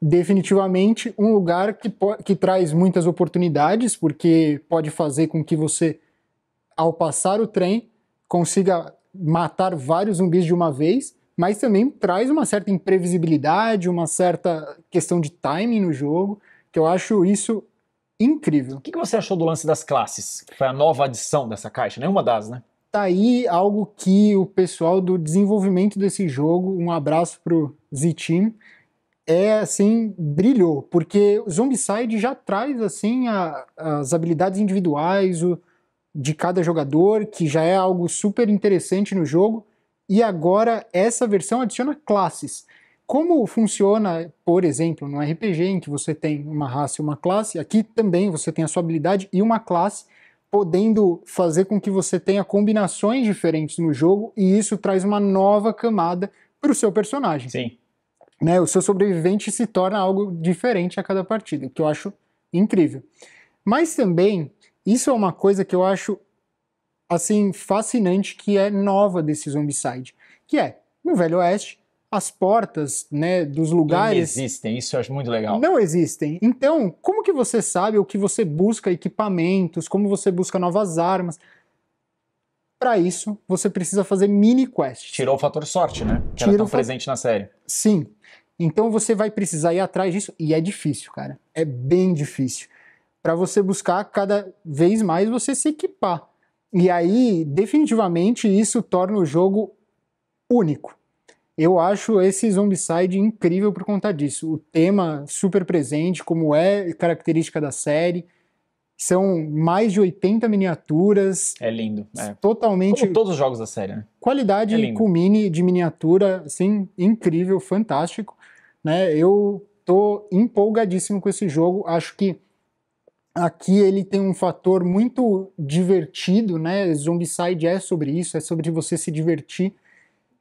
Definitivamente um lugar que, que traz muitas oportunidades, porque pode fazer com que você, ao passar o trem, consiga matar vários zumbis de uma vez, mas também traz uma certa imprevisibilidade, uma certa questão de timing no jogo, que eu acho isso incrível. O que, você achou do lance das classes? Foi a nova adição dessa caixa, nenhuma das, né? Tá aí algo que o pessoal do desenvolvimento desse jogo, um abraço pro Z-Team, é assim, brilhou, porque o Zombicide já traz assim a, as habilidades individuais o, de cada jogador, que já é algo super interessante no jogo, e agora essa versão adiciona classes. Como funciona, por exemplo, no RPG em que você tem uma raça e uma classe, aqui também você tem a sua habilidade e uma classe, podendo fazer com que você tenha combinações diferentes no jogo e isso traz uma nova camada para o seu personagem. Sim. Né, o seu sobrevivente se torna algo diferente a cada partida, o que eu acho incrível. Mas também, isso é uma coisa que eu acho assim fascinante que é nova desse Zombicide, que é no Velho Oeste as portas né, dos lugares. Não existem, isso eu acho muito legal. Não existem. Então, como que você sabe o que você busca equipamentos, como você busca novas armas? Para isso, você precisa fazer mini quests. Tirou o fator sorte, né? Que Tira era tá tão presente na série. Sim. Então você vai precisar ir atrás disso e é difícil, cara. É bem difícil. Para você buscar cada vez mais você se equipar. E aí, definitivamente, isso torna o jogo único. Eu acho esse Zombicide incrível por conta disso. O tema super presente, como é característica da série. São mais de 80 miniaturas. É lindo. É. Totalmente. Como todos os jogos da série, né? Qualidade é culmine de miniatura, assim, incrível, fantástico. Né? Eu tô empolgadíssimo com esse jogo. Acho que aqui ele tem um fator muito divertido, né? Zombicide é sobre isso, é sobre você se divertir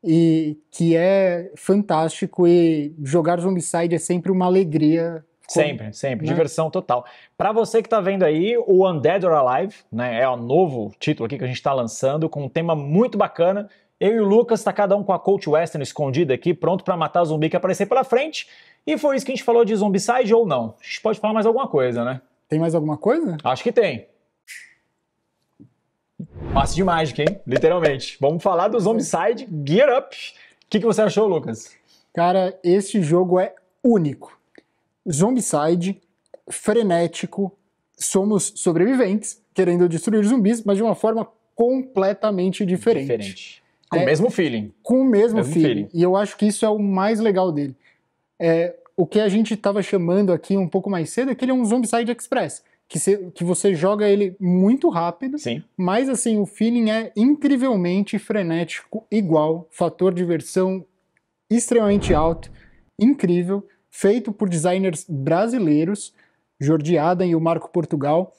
e que é fantástico e jogar Zombicide é sempre uma alegria. Sempre, sempre, né? diversão total. Para você que tá vendo aí, o Undead or Alive, né, é o novo título aqui que a gente tá lançando com um tema muito bacana. Eu e o Lucas tá cada um com a Coach Western escondida aqui, pronto para matar o zumbi que aparecer pela frente. E foi isso que a gente falou de Zombicide ou não. A gente pode falar mais alguma coisa, né? Tem mais alguma coisa? Acho que tem. Passo de mágica, hein? Literalmente. Vamos falar do Zombicide Gear Up. O que, que você achou, Lucas? Cara, este jogo é único. Zombicide, frenético, somos sobreviventes, querendo destruir zumbis, mas de uma forma completamente diferente. diferente. Com é, o mesmo feeling. Com o mesmo, mesmo feeling. feeling. E eu acho que isso é o mais legal dele. É, o que a gente estava chamando aqui um pouco mais cedo é que ele é um Zombicide Express que, se, que você joga ele muito rápido, Sim. mas assim, o feeling é incrivelmente frenético, igual, fator de versão extremamente alto, incrível, feito por designers brasileiros, Jordi Adam e o Marco Portugal.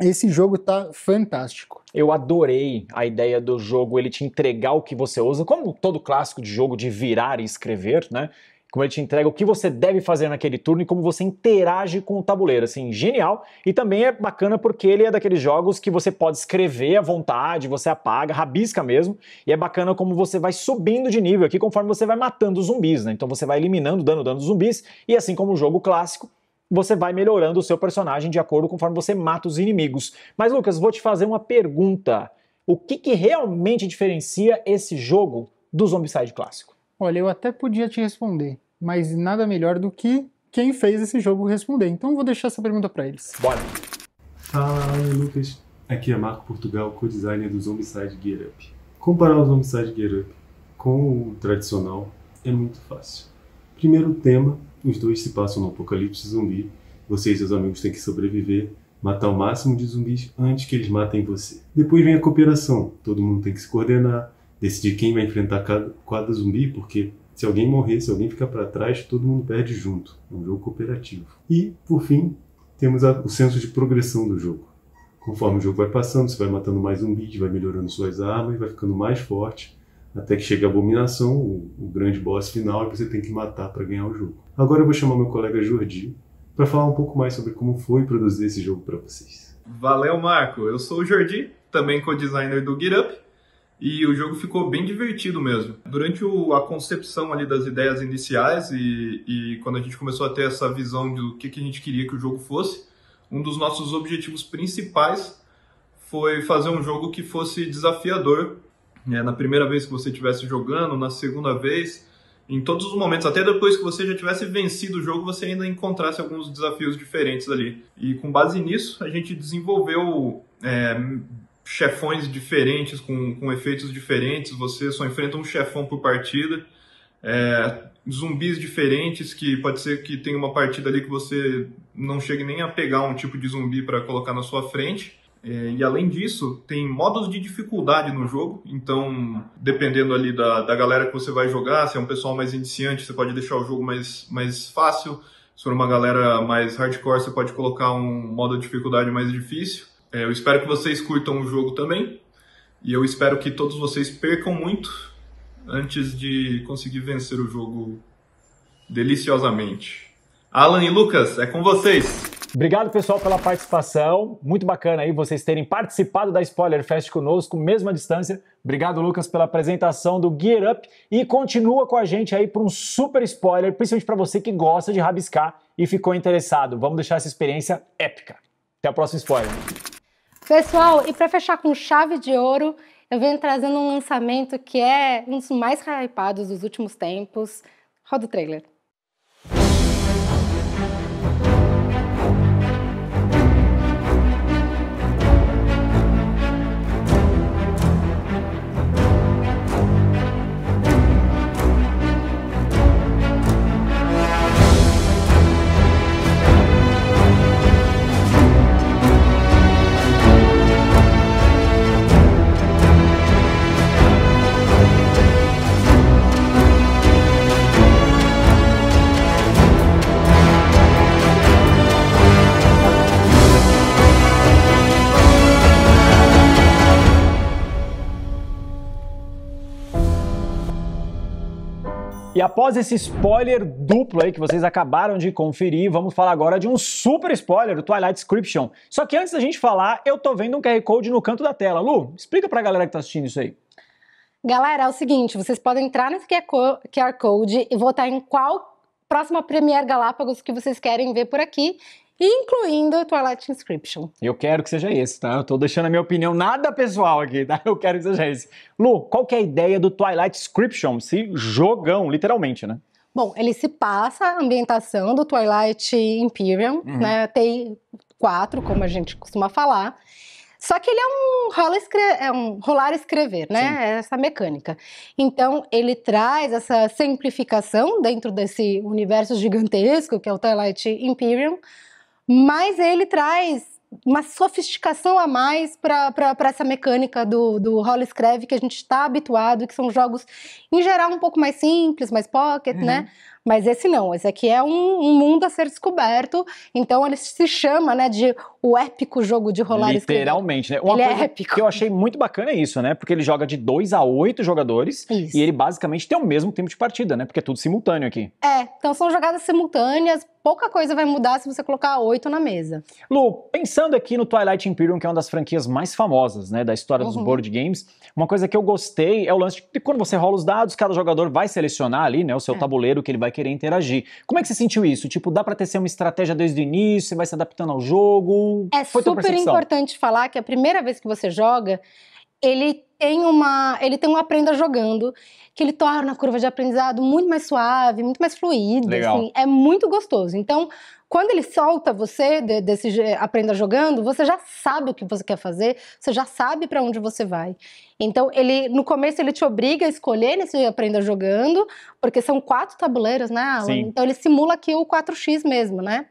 Esse jogo tá fantástico. Eu adorei a ideia do jogo, ele te entregar o que você usa, como todo clássico de jogo de virar e escrever, né? como ele te entrega o que você deve fazer naquele turno e como você interage com o tabuleiro. Assim, genial. E também é bacana porque ele é daqueles jogos que você pode escrever à vontade, você apaga, rabisca mesmo. E é bacana como você vai subindo de nível aqui conforme você vai matando zumbis, né? Então você vai eliminando dano dano dos zumbis. E assim como o jogo clássico, você vai melhorando o seu personagem de acordo conforme você mata os inimigos. Mas Lucas, vou te fazer uma pergunta. O que, que realmente diferencia esse jogo do Zombicide clássico? Olha, eu até podia te responder, mas nada melhor do que quem fez esse jogo responder. Então vou deixar essa pergunta para eles. Bora! Fala, Lucas. Aqui é Marco Portugal, co-designer do Zombicide Gear Up. Comparar o Zombicide Gear Up com o tradicional é muito fácil. Primeiro tema, os dois se passam no apocalipse zumbi. Você e seus amigos têm que sobreviver, matar o máximo de zumbis antes que eles matem você. Depois vem a cooperação. Todo mundo tem que se coordenar, decidir quem vai enfrentar cada, cada zumbi, porque se alguém morrer, se alguém ficar para trás, todo mundo perde junto. É um jogo cooperativo. E, por fim, temos a, o senso de progressão do jogo. Conforme o jogo vai passando, você vai matando mais zumbis, vai melhorando suas armas, vai ficando mais forte, até que chega a abominação, o, o grande boss final, que você tem que matar para ganhar o jogo. Agora eu vou chamar meu colega Jordi para falar um pouco mais sobre como foi produzir esse jogo para vocês. Valeu, Marco. Eu sou o Jordi, também co-designer do GitHub e o jogo ficou bem divertido mesmo. Durante o, a concepção ali das ideias iniciais e, e, quando a gente começou a ter essa visão do que, que a gente queria que o jogo fosse, um dos nossos objetivos principais foi fazer um jogo que fosse desafiador. É, na primeira vez que você estivesse jogando, na segunda vez, em todos os momentos, até depois que você já tivesse vencido o jogo, você ainda encontrasse alguns desafios diferentes ali. E com base nisso, a gente desenvolveu é, chefões diferentes, com, com efeitos diferentes, você só enfrenta um chefão por partida. É, zumbis diferentes que pode ser que tenha uma partida ali que você não chegue nem a pegar um tipo de zumbi para colocar na sua frente. É, e além disso, tem modos de dificuldade no jogo, então dependendo ali da, da galera que você vai jogar, se é um pessoal mais iniciante, você pode deixar o jogo mais, mais fácil, se for uma galera mais hardcore, você pode colocar um modo de dificuldade mais difícil. É, eu espero que vocês curtam o jogo também. E eu espero que todos vocês percam muito antes de conseguir vencer o jogo deliciosamente. Alan e Lucas, é com vocês! Obrigado, pessoal, pela participação. Muito bacana aí vocês terem participado da Spoiler Fest conosco, mesmo à distância. Obrigado, Lucas, pela apresentação do Gear Up. E continua com a gente aí para um super spoiler, principalmente para você que gosta de rabiscar e ficou interessado. Vamos deixar essa experiência épica. Até o próximo spoiler. Pessoal, e para fechar com chave de ouro, eu venho trazendo um lançamento que é um dos mais hypados dos últimos tempos. Roda o trailer. E após esse spoiler duplo aí que vocês acabaram de conferir, vamos falar agora de um super spoiler do Twilight Description. Só que antes da gente falar, eu tô vendo um QR Code no canto da tela. Lu, explica pra galera que tá assistindo isso aí. Galera, é o seguinte, vocês podem entrar nesse QR Code e votar em qual próxima Premiere Galápagos que vocês querem ver por aqui incluindo Twilight Inscription. Eu quero que seja esse, tá? Eu tô deixando a minha opinião nada pessoal aqui, tá? Eu quero que seja esse. Lu, qual que é a ideia do Twilight Inscription? Se jogão, literalmente, né? Bom, ele se passa a ambientação do Twilight Imperium, uhum. né? Tem quatro, como a gente costuma falar. Só que ele é um, rola escre é um rolar escrever, né? Sim. É essa mecânica. Então, ele traz essa simplificação dentro desse universo gigantesco que é o Twilight Imperium, mas ele traz uma sofisticação a mais para essa mecânica do, do rola escreve que a gente está habituado, que são jogos em geral um pouco mais simples, mais pocket, né? uhum. né? Mas esse não, esse aqui é um, um, mundo a ser descoberto, então ele se chama, né, de o épico jogo de rolar Literalmente, né? Uma ele é coisa é épico. que eu achei muito bacana é isso, né? Porque ele joga de 2 a 8 jogadores isso. e ele basicamente tem o mesmo tempo de partida, né? Porque é tudo simultâneo aqui. É, então são jogadas simultâneas, pouca coisa vai mudar se você colocar oito na mesa. Lu, pensando aqui no Twilight Imperium, que é uma das franquias mais famosas, né, da história uhum. dos board games, uma coisa que eu gostei é o lance de quando você rola os dados, cada jogador vai selecionar ali, né, o seu é. tabuleiro que ele vai querer interagir. Como é que você sentiu isso? Tipo, dá para ter uma estratégia desde o início, você vai se adaptando ao jogo? É Foi super importante falar que a primeira vez que você joga, ele tem uma, ele tem um aprenda jogando que ele torna a curva de aprendizado muito mais suave, muito mais fluida, assim, é muito gostoso. Então, quando ele solta você de, desse aprenda jogando, você já sabe o que você quer fazer, você já sabe para onde você vai. Então, ele no começo ele te obriga a escolher nesse aprenda jogando, porque são quatro tabuleiros, né, Alan? Sim. Então ele simula aqui o 4x mesmo, né?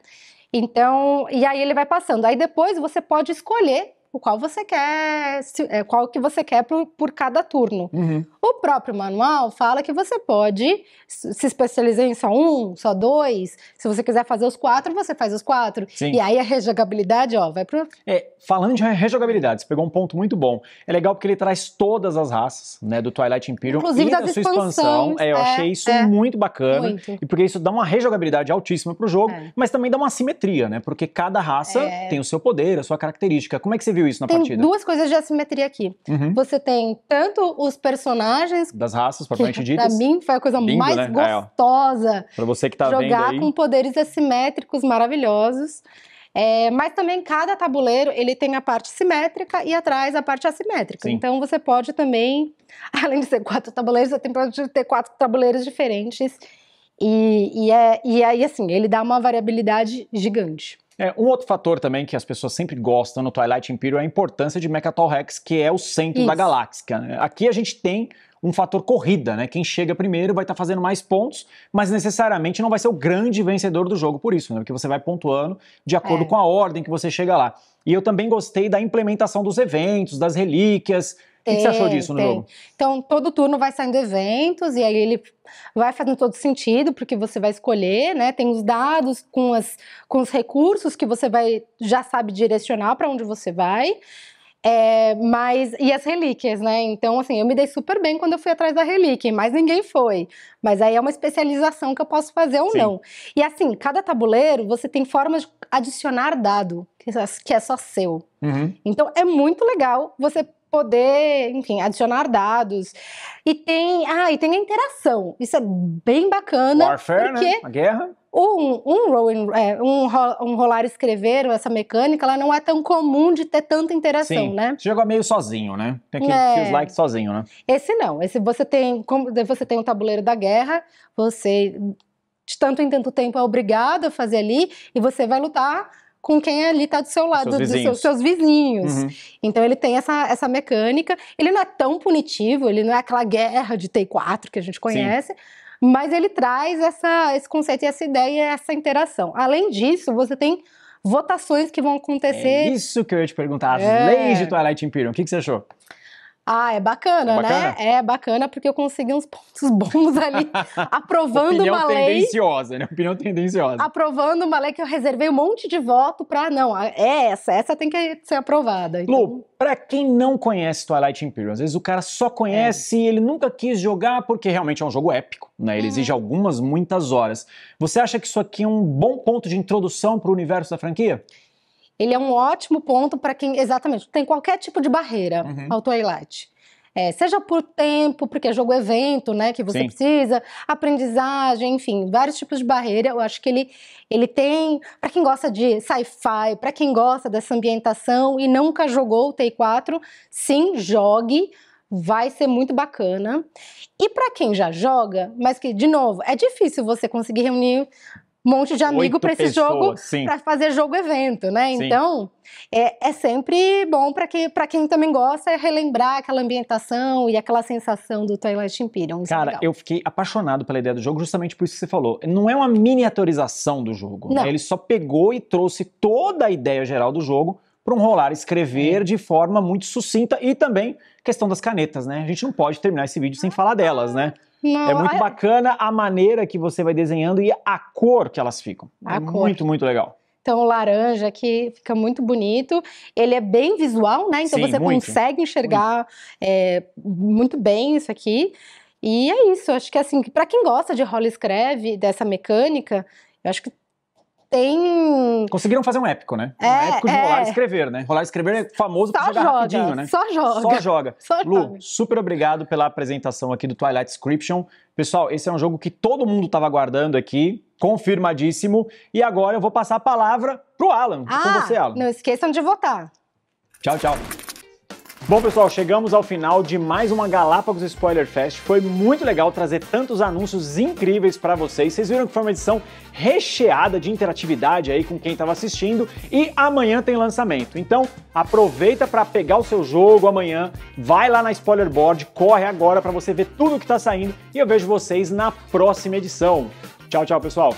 Então, e aí ele vai passando. Aí depois você pode escolher o qual você quer, é, qual que você quer por, por cada turno. Uhum. O próprio manual fala que você pode se especializar em só um, só dois. Se você quiser fazer os quatro, você faz os quatro. Sim. E aí a rejogabilidade, ó, vai pro. É, falando de rejogabilidade, você pegou um ponto muito bom. É legal porque ele traz todas as raças, né, do Twilight Imperium Inclusive e da sua expansão. É, eu é, achei isso é, muito bacana. Muito. E porque isso dá uma rejogabilidade altíssima pro jogo, é. mas também dá uma simetria, né? Porque cada raça é. tem o seu poder, a sua característica. Como é que você viu isso na tem partida. duas coisas de assimetria aqui. Uhum. Você tem tanto os personagens... Das raças, propriamente ditas. Pra mim foi a coisa Lindo, mais né? É, gostosa. É, pra você que tá jogar Jogar com poderes assimétricos maravilhosos. É, mas também cada tabuleiro ele tem a parte simétrica e atrás a parte assimétrica. Sim. Então você pode também, [LAUGHS] além de ser quatro tabuleiros, você pode ter quatro tabuleiros diferentes. E, e, é, e aí, assim, ele dá uma variabilidade gigante. É, um outro fator também que as pessoas sempre gostam no Twilight Imperium é a importância de Mechatol Rex, que é o centro Isso. da galáxia. Né? Aqui a gente tem um fator corrida, né? Quem chega primeiro vai estar tá fazendo mais pontos, mas necessariamente não vai ser o grande vencedor do jogo por isso, né? Porque você vai pontuando de acordo é. com a ordem que você chega lá. E eu também gostei da implementação dos eventos, das relíquias, o que você achou disso no tem. jogo? Então, todo turno vai saindo eventos, e aí ele vai fazendo todo sentido, porque você vai escolher, né? Tem os dados com, as, com os recursos que você vai já sabe direcionar para onde você vai. É, mas e as relíquias, né? Então, assim, eu me dei super bem quando eu fui atrás da relíquia, mas ninguém foi. Mas aí é uma especialização que eu posso fazer ou Sim. não. E assim, cada tabuleiro você tem formas de adicionar dado que é só é seu. Uhum. Então é muito legal você poder, enfim, adicionar dados. E tem, ah, e tem a interação. Isso é bem bacana. Warfare, né? A guerra. Um, um, rolling, é, um, um rolar escrever, essa mecânica, ela não é tão comum de ter tanta interação, Sim. né? Você joga meio sozinho, né? Tem aquele é. like sozinho, né? Esse não. Esse você tem, como você tem o um tabuleiro da guerra, você de tanto em tanto tempo é obrigado a fazer ali e você vai lutar com quem ali está do seu lado, seus dos seus, seus vizinhos. Uhum. Então ele tem essa, essa mecânica. Ele não é tão punitivo, ele não é aquela guerra de T4 que a gente conhece. Sim. Mas ele traz essa, esse conceito e essa ideia, essa interação. Além disso, você tem votações que vão acontecer. É isso que eu ia te perguntar, as é. leis de Twilight Imperium. O que, que você achou? Ah, é bacana, é né? bacana, né? É bacana porque eu consegui uns pontos bons ali, [LAUGHS] aprovando uma lei. Opinião tendenciosa, né? Opinião tendenciosa. Aprovando uma lei que eu reservei um monte de voto para não, é essa, essa tem que ser aprovada. Então... Lu, para quem não conhece Twilight Imperium, às vezes o cara só conhece é. e ele nunca quis jogar porque realmente é um jogo épico, né? Ele uhum. exige algumas, muitas horas. Você acha que isso aqui é um bom ponto de introdução para o universo da franquia? ele é um ótimo ponto para quem, exatamente, tem qualquer tipo de barreira uhum. ao Twilight. É, seja por tempo, porque é jogo evento, né, que você Sim. precisa, aprendizagem, enfim, vários tipos de barreira. Eu acho que ele, ele tem, para quem gosta de sci-fi, para quem gosta dessa ambientação e nunca jogou o T 4, sim, jogue, vai ser muito bacana. E para quem já joga, mas que de novo, é difícil você conseguir reunir monte de amigo para esse jogo, para fazer jogo-evento, né? Sim. Então, é, é sempre bom para que, pra quem também gosta é relembrar aquela ambientação e aquela sensação do Twilight Imperium. É Cara, é eu fiquei apaixonado pela ideia do jogo justamente por isso que você falou. Não é uma miniaturização do jogo, né? ele só pegou e trouxe toda a ideia geral do jogo para um rolar escrever de forma muito sucinta e também questão das canetas, né? A gente não pode terminar esse vídeo sem ah, falar delas, né? Não, é muito a... É- bacana a maneira que você vai desenhando e a cor que elas ficam. A é cor. muito, muito legal. Então, o laranja que fica muito bonito. Ele é bem visual, né? Então Sim, você muito, consegue enxergar muito. É, muito bem isso aqui. E é isso. Acho que assim, para quem gosta de rola escreve, dessa mecânica, eu acho que tem. Conseguiram fazer um épico, né? É, um épico de é... rolar e escrever, né? Rolar e escrever é famoso Só por jogar joga, rapidinho, né? Só joga. Só joga. [LAUGHS] Só Lu, joga. super obrigado pela apresentação aqui do Twilight Scription. Pessoal, esse é um jogo que todo mundo estava aguardando aqui, confirmadíssimo. E agora eu vou passar a palavra pro Alan. Tá ah, com você, Alan. Não esqueçam de votar. Tchau, tchau. Bom, pessoal, chegamos ao final de mais uma Galápagos Spoiler Fest. Foi muito legal trazer tantos anúncios incríveis para vocês. Vocês viram que foi uma edição recheada de interatividade aí com quem estava assistindo e amanhã tem lançamento. Então, aproveita para pegar o seu jogo amanhã, vai lá na Spoiler Board, corre agora para você ver tudo o que está saindo e eu vejo vocês na próxima edição. Tchau, tchau, pessoal.